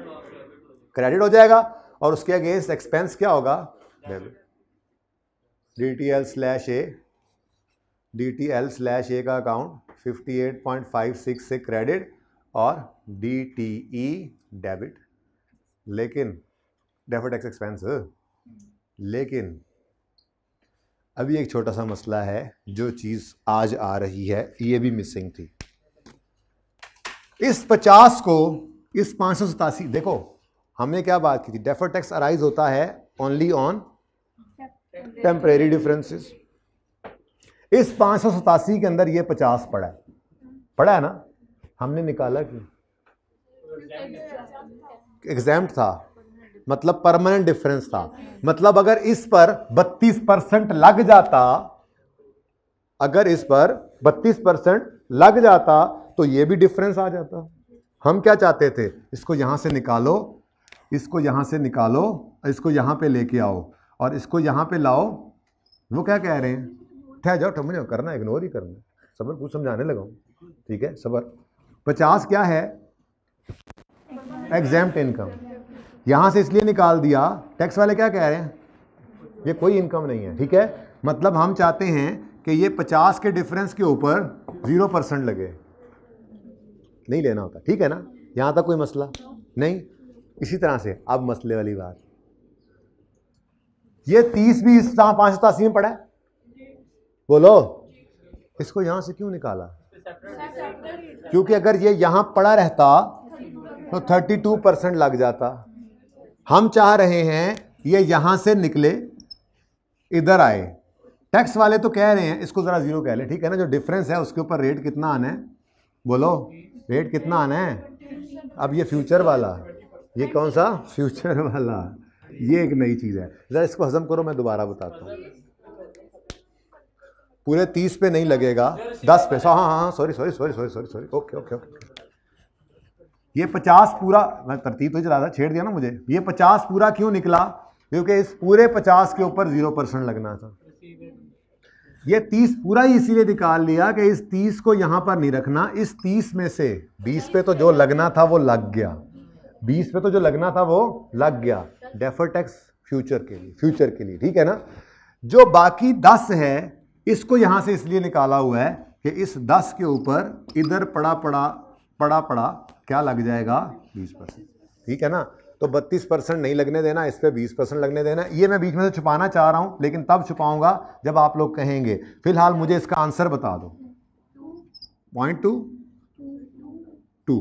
क्रेडिट हो जाएगा और उसके अगेंस्ट एक्सपेंस क्या होगा debit D T L slash A D T L slash A का अकाउंट 58.56 से क्रेडिट और डी टी ई डेबिट लेकिन डेफिट एक्स एक्सपेंस लेकिन अभी एक छोटा सा मसला है जो चीज़ आज आ रही है ये भी मिसिंग थी इस पचास को इस पाँच सौ सतासी देखो हमने क्या बात की थी डेफर टैक्स अराइज होता है ओनली ऑन टेम्परेरी डिफरेंसेस इस पाँच सौ सतासी के अंदर ये पचास पड़ा है पड़ा है ना हमने निकाला कि एग्जाम था मतलब परमानेंट डिफरेंस था मतलब अगर इस पर 32 परसेंट लग जाता अगर इस पर 32 परसेंट लग जाता तो ये भी डिफरेंस आ जाता हम क्या चाहते थे इसको यहां से निकालो इसको यहां से निकालो इसको यहां पे लेके आओ और इसको यहां पे लाओ वो क्या कह रहे हैं ठह जाओ ठम जाओ करना इग्नोर ही करना सबर कुछ समझाने लगा ठीक है सबर पचास क्या है एग्जाम इनकम यहाँ से इसलिए निकाल दिया टैक्स वाले क्या कह रहे हैं ये कोई इनकम नहीं है ठीक है मतलब हम चाहते हैं कि ये पचास के डिफरेंस के ऊपर ज़ीरो परसेंट लगे नहीं लेना होता ठीक है ना यहाँ तक कोई मसला नहीं इसी तरह से अब मसले वाली बात ये तीस भी इस पाँच सतासी में पड़ा है बोलो इसको यहाँ से क्यों निकाला क्योंकि अगर ये यहाँ पड़ा रहता तो थर्टी टू परसेंट लग जाता हम चाह रहे हैं ये यहाँ से निकले इधर आए टैक्स वाले तो कह रहे हैं इसको ज़रा ज़ीरो कह ले ठीक है ना जो डिफरेंस है उसके ऊपर रेट कितना आना है बोलो रेट कितना आना है अब ये फ्यूचर वाला ये कौन सा फ्यूचर वाला ये एक नई चीज़ है ज़रा इसको हज़म करो मैं दोबारा बताता हूँ पूरे तीस पे नहीं लगेगा दस पे सो हाँ हाँ sorry sorry sorry sorry sorry sorry okay okay okay ये पचास पूरा मैं तरतीब तो चला रहा छेड़ दिया ना मुझे ये पचास पूरा क्यों निकला क्योंकि इस पूरे पचास के ऊपर जीरो परसेंट लगना था ये तीस पूरा ही इसीलिए निकाल लिया कि इस तीस को यहाँ पर नहीं रखना इस तीस में से बीस पे तो जो लगना था वो लग गया बीस पे तो जो लगना था वो लग गया डेफर टैक्स फ्यूचर के लिए फ्यूचर के लिए ठीक है ना जो बाकी दस है इसको यहाँ से इसलिए निकाला हुआ है कि इस दस के ऊपर इधर पड़ा पड़ा पड़ा पड़ा क्या लग जाएगा बीस परसेंट ठीक है ना तो बत्तीस परसेंट नहीं लगने देना इस पर बीस परसेंट लगने देना ये मैं बीच में से छुपाना चाह रहा हूँ लेकिन तब छुपाऊंगा जब आप लोग कहेंगे फिलहाल मुझे इसका आंसर बता दो पॉइंट टू टू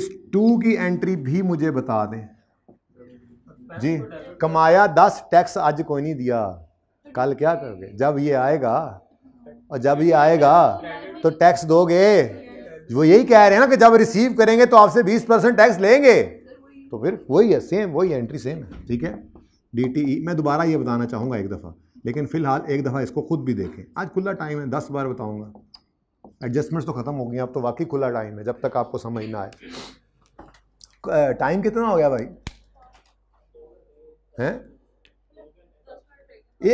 इस टू की एंट्री भी मुझे बता दें जी कमाया दस टैक्स आज कोई नहीं दिया कल क्या करोगे जब ये आएगा और जब ये आएगा तो टैक्स दोगे वो यही कह रहे हैं ना कि जब रिसीव करेंगे तो आपसे 20 परसेंट टैक्स लेंगे तो फिर वही है सेम वही है एंट्री सेम है ठीक है डी e, मैं दोबारा ये बताना चाहूँगा एक दफ़ा लेकिन फ़िलहाल एक दफ़ा इसको खुद भी देखें आज खुला टाइम है दस बार बताऊँगा एडजस्टमेंट्स तो ख़त्म हो गई अब तो वाकई खुला टाइम है जब तक आपको समझ ना आए टाइम कितना हो गया भाई हैं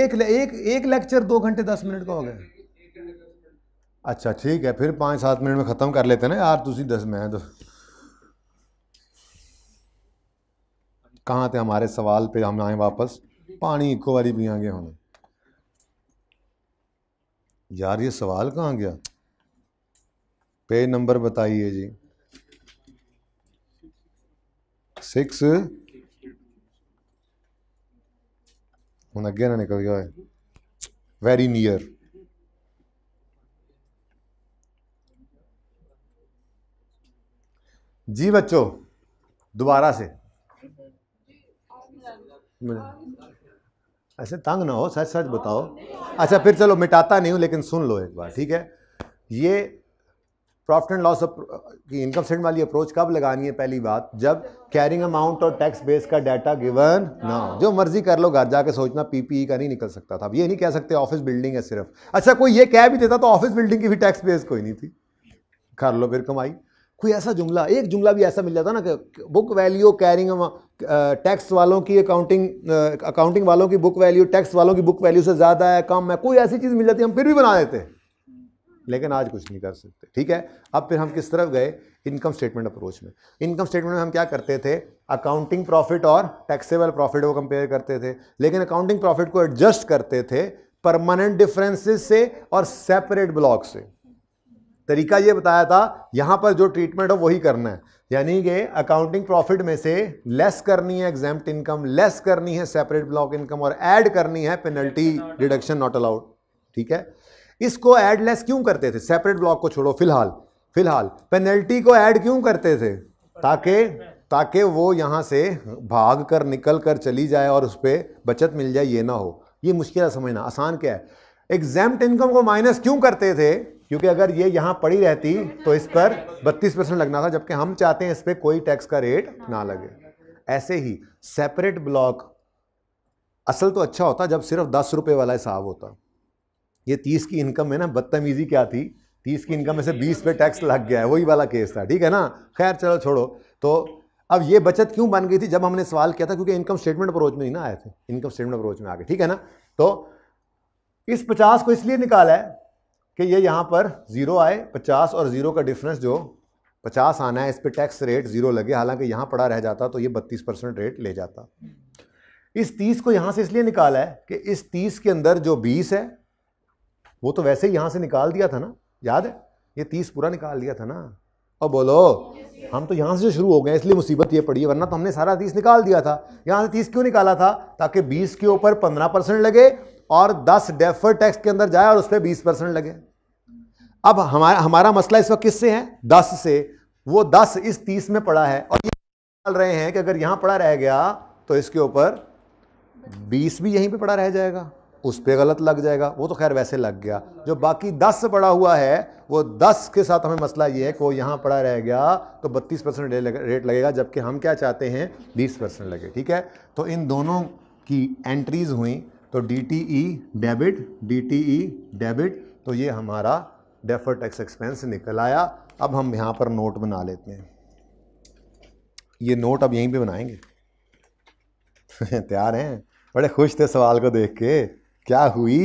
एक एक एक लेक्चर दो घंटे दस मिनट का हो गया अच्छा ठीक है फिर पाँच सात मिनट में ख़त्म कर लेते ना यार तुम दस में तो कहाँ थे हमारे सवाल पे हम आए वापस पानी इको बारी पियाँगे हम यार ये सवाल कहाँ गया पेज नंबर बताइए जी सिक्स हूँ अगे ना निकल गया है वेरी नियर जी बच्चों दोबारा से ऐसे तंग ना हो सच सच बताओ अच्छा फिर चलो मिटाता नहीं हूँ लेकिन सुन लो एक बार ठीक है ये प्रॉफिट एंड लॉस की इनकम स्टेटमेंट वाली अप्रोच कब लगानी है पहली बात जब कैरिंग अमाउंट और टैक्स बेस का डाटा गिवन ना जो मर्जी कर लो घर जाके सोचना पीपीई e का नहीं निकल सकता था अब ये नहीं कह सकते ऑफिस बिल्डिंग है सिर्फ अच्छा कोई ये कह भी देता तो ऑफिस बिल्डिंग की भी टैक्स बेस कोई नहीं थी कर लो फिर कमाई कोई ऐसा जुमला एक जुमला भी ऐसा मिल जाता ना कि बुक वैल्यू कैरिंग टैक्स वालों की अकाउंटिंग अकाउंटिंग वालों की बुक वैल्यू टैक्स वालों की बुक वैल्यू से ज़्यादा है कम है कोई ऐसी चीज़ मिल जाती हम फिर भी बना देते हैं लेकिन आज कुछ नहीं कर सकते ठीक है अब फिर हम किस तरफ गए इनकम स्टेटमेंट अप्रोच में इनकम स्टेटमेंट में हम क्या करते थे अकाउंटिंग प्रॉफिट और टैक्सेबल प्रॉफिट को कंपेयर करते थे लेकिन अकाउंटिंग प्रॉफिट को एडजस्ट करते थे परमानेंट डिफरेंसेस से और सेपरेट ब्लॉक से तरीका ये बताया था यहाँ पर जो ट्रीटमेंट है वही करना है यानी कि अकाउंटिंग प्रॉफिट में से लेस करनी है एग्जाम इनकम लेस करनी है सेपरेट ब्लॉक इनकम और ऐड करनी है पेनल्टी डिडक्शन नॉट अलाउड ठीक है इसको ऐड लेस क्यों करते थे सेपरेट ब्लॉक को छोड़ो फिलहाल फिलहाल पेनल्टी को ऐड क्यों करते थे ताकि ताकि वो यहाँ से भाग कर निकल कर चली जाए और उस पर बचत मिल जाए ये ना हो ये मुश्किल है समझना आसान क्या है एग्जाम इनकम को माइनस क्यों करते थे क्योंकि अगर ये यहाँ पड़ी रहती तो इस पर 32 परसेंट लगना था जबकि हम चाहते हैं इस पर कोई टैक्स का रेट ना लगे ऐसे ही सेपरेट ब्लॉक असल तो अच्छा होता जब सिर्फ दस रुपये वाला हिसाब होता ये तीस की इनकम में ना बदतमीज़ी क्या थी तीस की इनकम में से बीस पे टैक्स लग गया है वही वाला केस था ठीक है ना खैर चलो छोड़ो तो अब ये बचत क्यों बन गई थी जब हमने सवाल किया था क्योंकि इनकम स्टेटमेंट अप्रोच में ही ना आए थे इनकम स्टेटमेंट अप्रोच में आ गए ठीक है ना तो इस पचास को इसलिए निकाला है कि ये यहाँ पर ज़ीरो आए पचास और ज़ीरो का डिफरेंस जो पचास आना है इस पर टैक्स रेट ज़ीरो लगे हालांकि यहाँ पड़ा रह जाता तो ये बत्तीस परसेंट रेट ले जाता इस तीस को यहाँ से इसलिए निकाला है कि इस तीस के अंदर जो बीस है वो तो वैसे ही यहाँ से निकाल दिया था ना याद है ये तीस पूरा निकाल दिया था ना और बोलो हम तो यहाँ से शुरू हो गए इसलिए मुसीबत ये पड़ी है वरना तो हमने सारा तीस निकाल दिया था यहाँ से तीस क्यों निकाला था ताकि बीस के ऊपर पंद्रह परसेंट लगे और दस डेफर टैक्स के अंदर जाए और उस पर बीस परसेंट लगे अब हमारा हमारा मसला इस वक्त किससे है दस से वो दस इस तीस में पड़ा है और ये डाल रहे हैं कि अगर यहाँ पड़ा रह गया तो इसके ऊपर बीस भी यहीं पे पड़ा रह जाएगा उस पर गलत लग जाएगा वो तो खैर वैसे लग गया जो बाकी दस पड़ा हुआ है वो दस के साथ हमें मसला ये है कि वो यहाँ पड़ा रह गया तो बत्तीस परसेंट रेट लगेगा जबकि हम क्या चाहते हैं बीस परसेंट लगे ठीक है तो इन दोनों की एंट्रीज हुई तो D T E debit D T E debit तो ये हमारा डेफर टैक्स एक्सपेंस निकल आया अब हम यहाँ पर नोट बना लेते हैं ये नोट अब यहीं पे बनाएंगे तैयार हैं बड़े खुश थे सवाल को देख के क्या हुई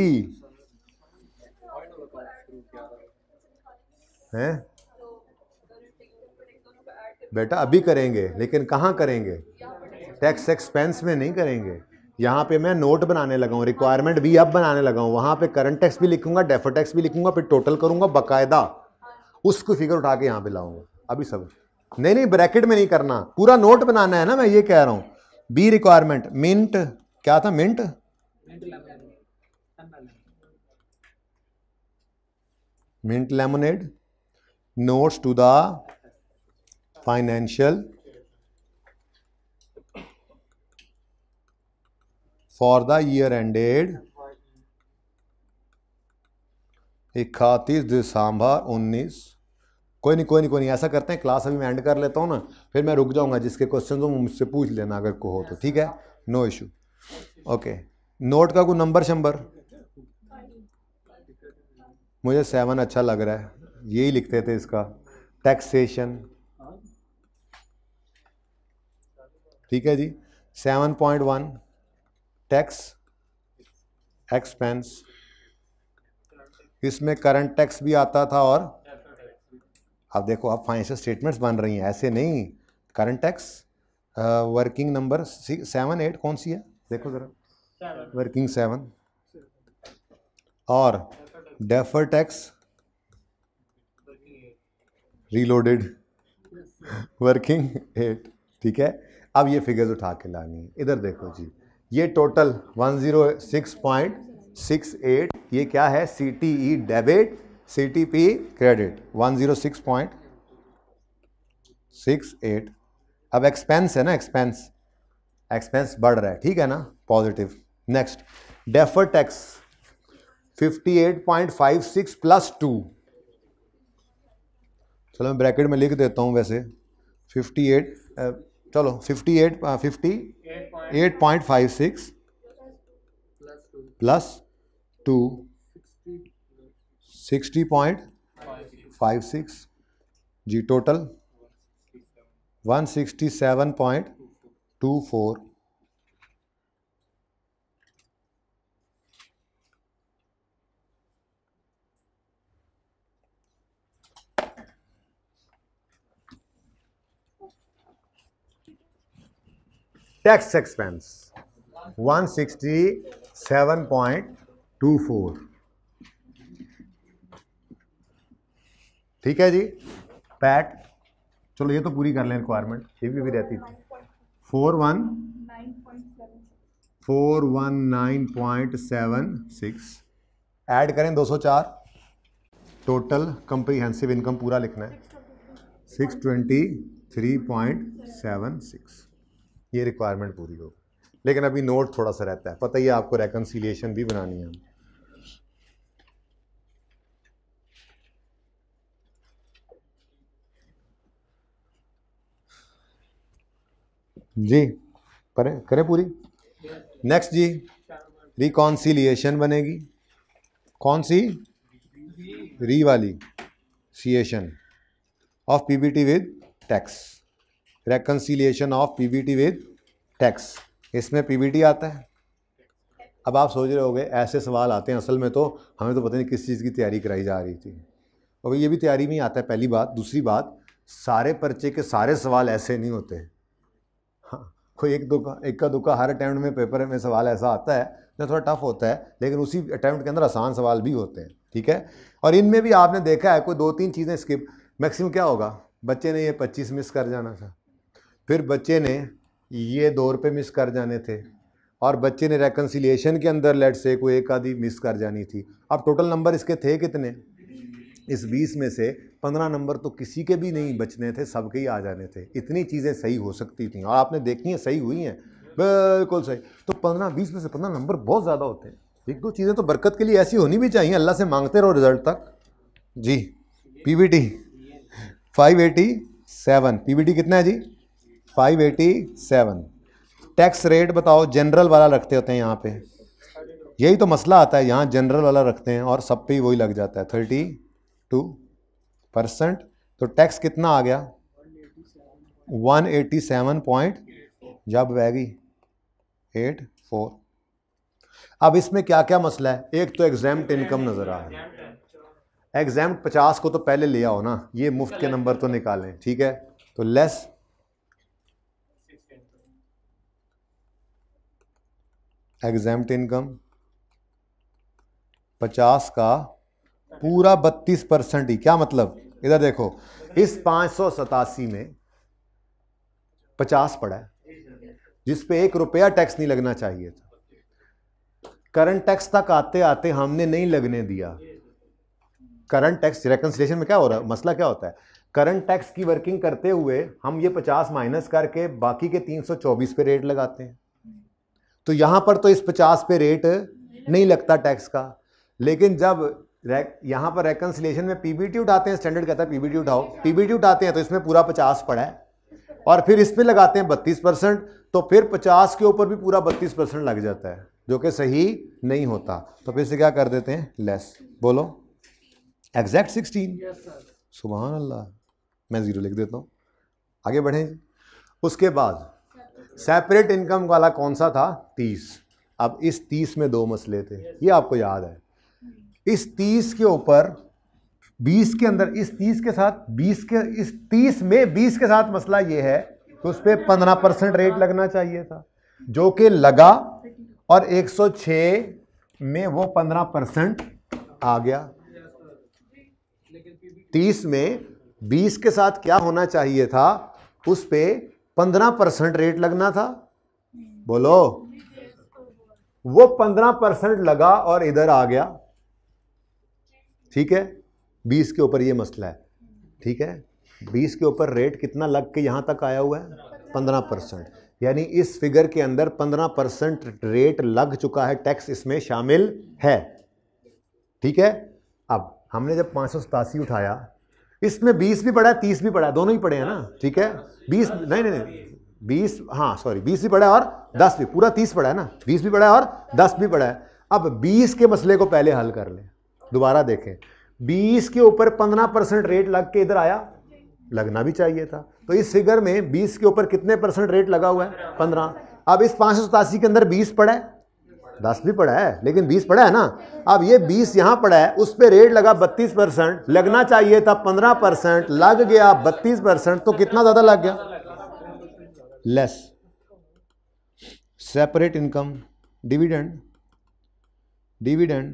हैं बेटा अभी करेंगे लेकिन कहाँ करेंगे टैक्स एक्सपेंस में नहीं करेंगे यहाँ पे मैं नोट बनाने लगा हूँ रिक्वायरमेंट भी अब बनाने लगा हूँ वहाँ पे करंट टैक्स भी लिखूंगा डेफर टैक्स भी लिखूंगा फिर टोटल करूंगा बकायदा उसको फिगर उठा के यहाँ पे लाऊंगा अभी सब नहीं नहीं ब्रैकेट में नहीं करना पूरा नोट बनाना है ना मैं ये कह रहा हूँ बी रिक्वायरमेंट मिंट क्या था mint mint lemonade notes to the financial for the year ended इकतीस दिसंबर उन्नीस कोई नहीं कोई नहीं कोई नहीं ऐसा करते हैं क्लास अभी मैं एंड कर लेता हूँ ना फिर मैं रुक जाऊँगा जिसके क्वेश्चन हो मुझसे पूछ लेना अगर को हो तो ठीक है नो इशू ओके नोट का कोई नंबर शंबर मुझे सेवन अच्छा लग रहा है यही लिखते थे इसका टैक्सेशन ठीक है जी seven point one tax expense इसमें करंट टैक्स भी आता था और अब देखो अब फाइनेंशियल स्टेटमेंट्स बन रही हैं ऐसे नहीं current tax working number seven eight कौन सी है देखो ज़रा वर्किंग सेवन और defer tax reloaded working eight ठीक है अब ये फिगर्स उठा के लानी है इधर देखो जी ये टोटल 106.68 ये क्या है C T E debit C T P credit 106.68 अब एक्सपेंस है ना एक्सपेंस एक्सपेंस बढ़ रहा है ठीक है ना positive next defer tax 58.56 plus two चलो मैं ब्रैकेट में लिख देता हूँ वैसे 58 चलो 58 50 eight point five six plus two sixty point five six जी total one sixty seven point two four tax expense 167.24 ठीक है जी पैट चलो ये तो पूरी कर लें रिक्वायरमेंट ये भी, भी रहती थी four one four one nine point seven six add करें दो सौ चार टोटल कंप्रीहेंसिव इनकम पूरा लिखना है six twenty three point seven six ये रिक्वायरमेंट पूरी हो लेकिन अभी नोट थोड़ा सा रहता है पता ही आपको रेकनसिलियेशन भी बनानी है जी करें करें पूरी नेक्स्ट जी रिकॉन्सिलिएशन बनेगी कौन सी री वाली सिएशन of PBT with tax reconciliation of PBT with tax इसमें पीबीटी आता है अब आप सोच रहे गए ऐसे सवाल आते हैं असल में तो हमें तो पता नहीं किस चीज़ की तैयारी कराई जा रही थी और ये भी तैयारी में ही आता है पहली बात दूसरी बात सारे पर्चे के सारे सवाल ऐसे नहीं होते हाँ कोई एक दो का एक का दो का हर अटैम्प्ट में पेपर में सवाल ऐसा आता है जो थोड़ा टफ होता है लेकिन उसी अटैम्प्ट के अंदर आसान सवाल भी होते हैं ठीक है और इनमें भी आपने देखा है कोई दो तीन चीज़ें स्किप मैक्सिमम क्या होगा बच्चे ने ये पच्चीस मिस कर जाना था फिर बच्चे ने ये दो रुपये मिस कर जाने थे और बच्चे ने रेकन्सिलेशन के अंदर लेट से कोई एक आधी मिस कर जानी थी अब टोटल नंबर इसके थे कितने इस बीस में से पंद्रह नंबर तो किसी के भी नहीं बचने थे सबके ही आ जाने थे इतनी चीज़ें सही हो सकती थी और आपने देखी हैं सही हुई हैं बिल्कुल सही तो पंद्रह बीस में से पंद्रह नंबर बहुत ज़्यादा होते हैं एक दो चीज़ें तो बरकत के लिए ऐसी होनी भी चाहिए अल्लाह से मांगते रहो रिजल्ट तक जी P V T five eighty seven P V T कितना है जी five eighty seven tax rate बताओ जनरल वाला रखते होते हैं यहाँ पे यही तो मसला आता है यहाँ जनरल वाला रखते हैं और सब पे ही वही लग जाता है थर्टी टू परसेंट तो टैक्स कितना आ गया वन एटी सेवन पॉइंट जब वैगी एट फोर अब इसमें क्या क्या मसला है एक तो एग्जाम इनकम नज़र आ रहा है एग्जाम पचास को तो पहले ले आओ ना ये मुफ्त के नंबर तो निकालें ठीक है तो लेस एग्जाम्प्ट इनकम पचास का पूरा बत्तीस परसेंट ही क्या मतलब इधर देखो इस पाँच सौ सतासी में पचास पड़ा है जिस पे एक रुपया टैक्स नहीं लगना चाहिए था करंट टैक्स तक आते आते हमने नहीं लगने दिया करंट टैक्स रेकन्सिलेशन में क्या हो रहा है मसला क्या होता है करंट टैक्स की वर्किंग करते हुए हम ये 50 माइनस करके बाकी के 324 पे रेट लगाते हैं तो यहाँ पर तो इस पचास पे रेट नहीं लगता टैक्स का लेकिन जब यहाँ पर रेकन्सिलेशन में पीबीटी उठाते हैं स्टैंडर्ड कहता है पीबीटी उठाओ पीबीटी उठाते हैं तो इसमें पूरा पचास पड़ा है और फिर इस पर लगाते हैं बत्तीस परसेंट तो फिर पचास के ऊपर भी पूरा बत्तीस परसेंट लग जाता है जो कि सही नहीं होता तो फिर से क्या कर देते हैं लेस बोलो एग्जैक्ट सिक्सटीन सुबह अल्लाह मैं ज़ीरो लिख देता हूँ आगे बढ़ें उसके बाद सेपरेट इनकम वाला कौन सा था तीस अब इस तीस में दो मसले थे ये आपको याद है इस तीस के ऊपर बीस के अंदर इस तीस के साथ बीस के इस तीस में बीस के साथ मसला ये है कि उस पर पंद्रह परसेंट रेट लगना चाहिए था जो कि लगा और एक सौ छ में वो पंद्रह परसेंट आ गया तीस में बीस के साथ क्या होना चाहिए था उस पर पंद्रह परसेंट रेट लगना था बोलो वो पंद्रह परसेंट लगा और इधर आ गया ठीक है बीस के ऊपर ये मसला है ठीक है बीस के ऊपर रेट कितना लग के यहाँ तक आया हुआ है पंद्रह परसेंट यानी इस फिगर के अंदर पंद्रह परसेंट रेट लग चुका है टैक्स इसमें शामिल है ठीक है अब हमने जब पाँच उठाया इसमें बीस भी पड़ा है तीस भी पड़ा है दोनों ही पड़े हैं ना ठीक है बीस नहीं नहीं नहीं बीस हाँ सॉरी बीस भी पड़ा है और दस भी पूरा तीस पड़ा है ना बीस भी पड़ा है और दस भी पड़ा है अब बीस के मसले को पहले हल कर लें दोबारा देखें बीस के ऊपर पंद्रह परसेंट रेट लग के इधर आया लगना भी चाहिए था तो इस फिगर में बीस के ऊपर कितने परसेंट रेट लगा हुआ है पंद्रह अब इस पाँच के अंदर बीस पड़ा है दस भी पड़ा है लेकिन बीस पड़ा है ना अब ये बीस यहाँ पड़ा है उस पर रेट लगा बत्तीस परसेंट लगना चाहिए था पंद्रह परसेंट लग गया बत्तीस परसेंट तो कितना ज़्यादा लग गया less separate income dividend dividend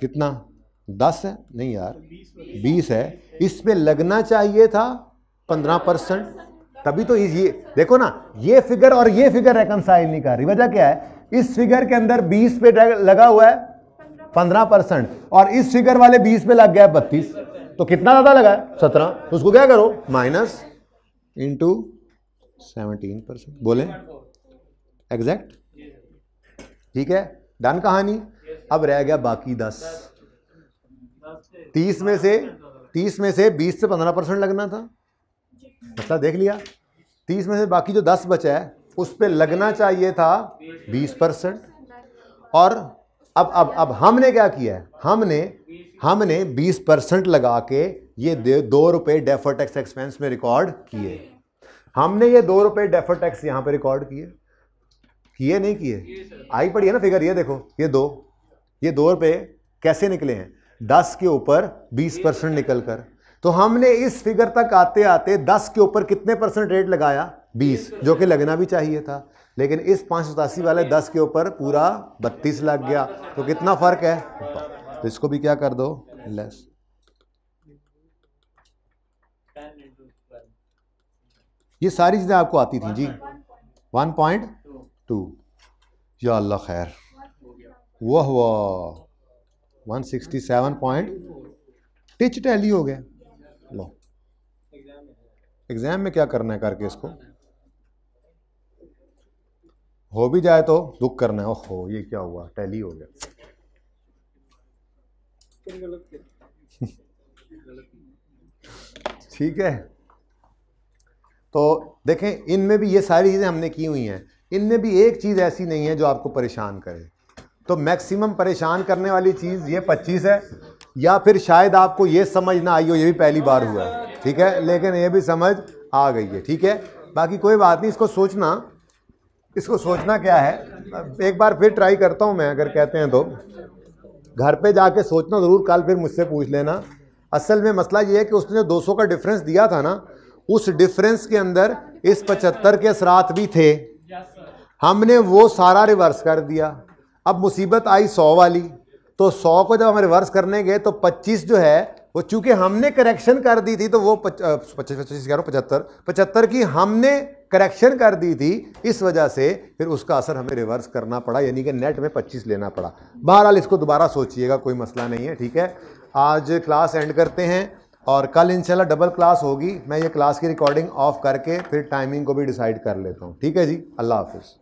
कितना दस है नहीं यार बीस है इस पर लगना चाहिए था पंद्रह परसेंट तभी तो ये देखो ना ये फिगर और ये फिगर रेकनसाइल नहीं कर रही वजह क्या है इस फिगर के अंदर 20 पे लगा हुआ है 15 परसेंट और इस फिगर वाले 20 पे लग गया है बत्तीस तो कितना ज़्यादा लगा है सत्रह तो उसको क्या करो माइनस इंटू सेवनटीन परसेंट बोले एग्जैक्ट ठीक है डन कहानी अब रह गया बाकी दस तीस में से तीस में से बीस से पंद्रह परसेंट लगना था मतलब देख लिया तीस में से बाकी जो दस बचा है उस पर लगना चाहिए था बीस परसेंट और अब अब अब हमने क्या किया है हमने हमने बीस परसेंट लगा के ये दो रुपए डेफर टैक्स एक्सपेंस में रिकॉर्ड किए हमने ये दो रुपए डेफर टैक्स यहां पे रिकॉर्ड किए किए नहीं किए आई पड़ी है ना फिगर ये देखो ये दो ये दो रुपए कैसे निकले हैं दस के ऊपर बीस परसेंट निकल कर तो हमने इस फिगर तक आते आते दस के ऊपर कितने परसेंट रेट लगाया बीस जो कि लगना भी चाहिए था लेकिन इस पाँच सतासी वाले दस के ऊपर पूरा बत्तीस लग गया तो कितना फ़र्क है तो इसको भी क्या कर दो लेस ये सारी चीज़ें आपको आती थी जी वन पॉइंट टू या अल्लाह खैर वाह वाह वन सिक्सटी सेवन पॉइंट टिच टैली हो गया लो एग्ज़ाम में क्या करना है करके इसको हो भी जाए तो दुख करना है ओहो ये क्या हुआ टैली हो गया ठीक है तो देखें इनमें भी ये सारी चीज़ें हमने की हुई हैं इनमें भी एक चीज़ ऐसी नहीं है जो आपको परेशान करे तो मैक्सिमम परेशान करने वाली चीज़ ये 25 है या फिर शायद आपको ये समझ ना आई हो ये भी पहली बार हुआ है ठीक है लेकिन ये भी समझ आ गई है ठीक है बाकी कोई बात नहीं इसको सोचना इसको सोचना क्या है एक बार फिर ट्राई करता हूँ मैं अगर कहते हैं तो घर पे जाके सोचना ज़रूर कल फिर मुझसे पूछ लेना असल में मसला ये है कि उसने जो 200 का डिफरेंस दिया था ना उस डिफरेंस के अंदर इस 75 के असरात भी थे हमने वो सारा रिवर्स कर दिया अब मुसीबत आई 100 वाली तो 100 को जब हम रिवर्स करने गए तो 25 जो है वो चूंकि हमने करेक्शन कर दी थी तो वो पच्चीस पच्चीस ग्यारह पचहत्तर पचहत्तर की हमने करेक्शन कर दी थी इस वजह से फिर उसका असर हमें रिवर्स करना पड़ा यानी कि नेट में 25 लेना पड़ा बहरहाल इसको दोबारा सोचिएगा कोई मसला नहीं है ठीक है आज क्लास एंड करते हैं और कल इंशाल्लाह डबल क्लास होगी मैं ये क्लास की रिकॉर्डिंग ऑफ करके फिर टाइमिंग को भी डिसाइड कर लेता हूँ ठीक है जी अल्लाह हाफिज़